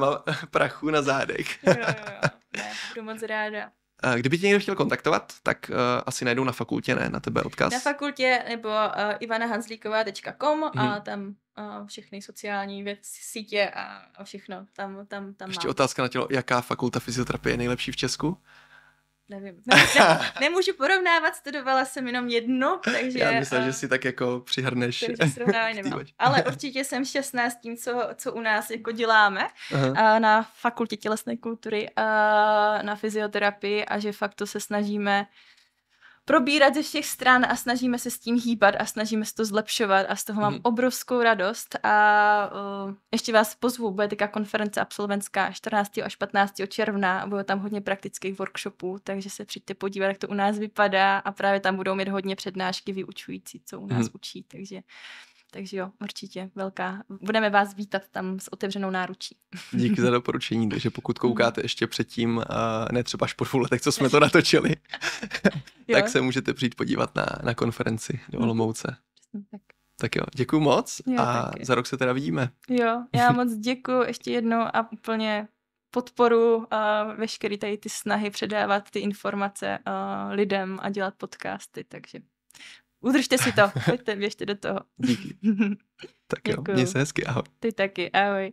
Speaker 1: a [LAUGHS] [LAUGHS] prachu na zádech. jo, jo, jo.
Speaker 2: Ne, budu moc ráda.
Speaker 1: Kdyby tě někdo chtěl kontaktovat, tak uh, asi najdou na fakultě, ne? Na tebe odkaz. Na
Speaker 2: fakultě nebo uh, eh, ivanahanzlíková.com hmm. a mhm. tam a všechny sociální věci, sítě a, všechno. Tam, tam, tam Ještě mám.
Speaker 1: otázka na tělo, jaká fakulta fyzioterapie je nejlepší v Česku?
Speaker 2: Nevím. Ne, ne, [LAUGHS] nemůžu porovnávat, studovala jsem jenom jedno, takže... Já myslím, eh, že
Speaker 1: si tak jako přihrneš. Takže [LAUGHS] nemám. Ale [LAUGHS]
Speaker 2: určitě jsem šťastná s tím, co, co u nás jako děláme Aha. na fakultě tělesné kultury, na fyzioterapii a že fakt to se snažíme probírat ze všech stran a snažíme se s tím hýbat a snažíme se to zlepšovat a z toho mám hmm. obrovskou radost a uh, ještě vás pozvu, bude teďka konference absolventská 14. až 15. června a bude tam hodně praktických workshopů, takže se přijďte podívat, jak to u nás vypadá a právě tam budou mít hodně přednášky vyučující, co u nás hmm. učí, takže takže jo, určitě velká. Budeme vás vítat tam s otevřenou náručí.
Speaker 1: Díky za doporučení, takže pokud koukáte mhm. ještě předtím, ne třeba až po dvou letech, co jsme to natočili, [LAUGHS] tak se můžete přijít podívat na, na konferenci do mhm. Olomouce. Tak. Tak jo, děkuji moc jo, a taky. za rok se teda vidíme.
Speaker 2: Jo, já [LAUGHS] moc děkuji ještě jednou a úplně podporu a veškerý tady ty snahy předávat ty informace lidem a dělat podcasty, takže Udržte si to, [LAUGHS] pojďte, běžte do toho. Díky. [LAUGHS] Tak jo, Děkuju. měj se hezky, ahoj. Ty taky, ahoj.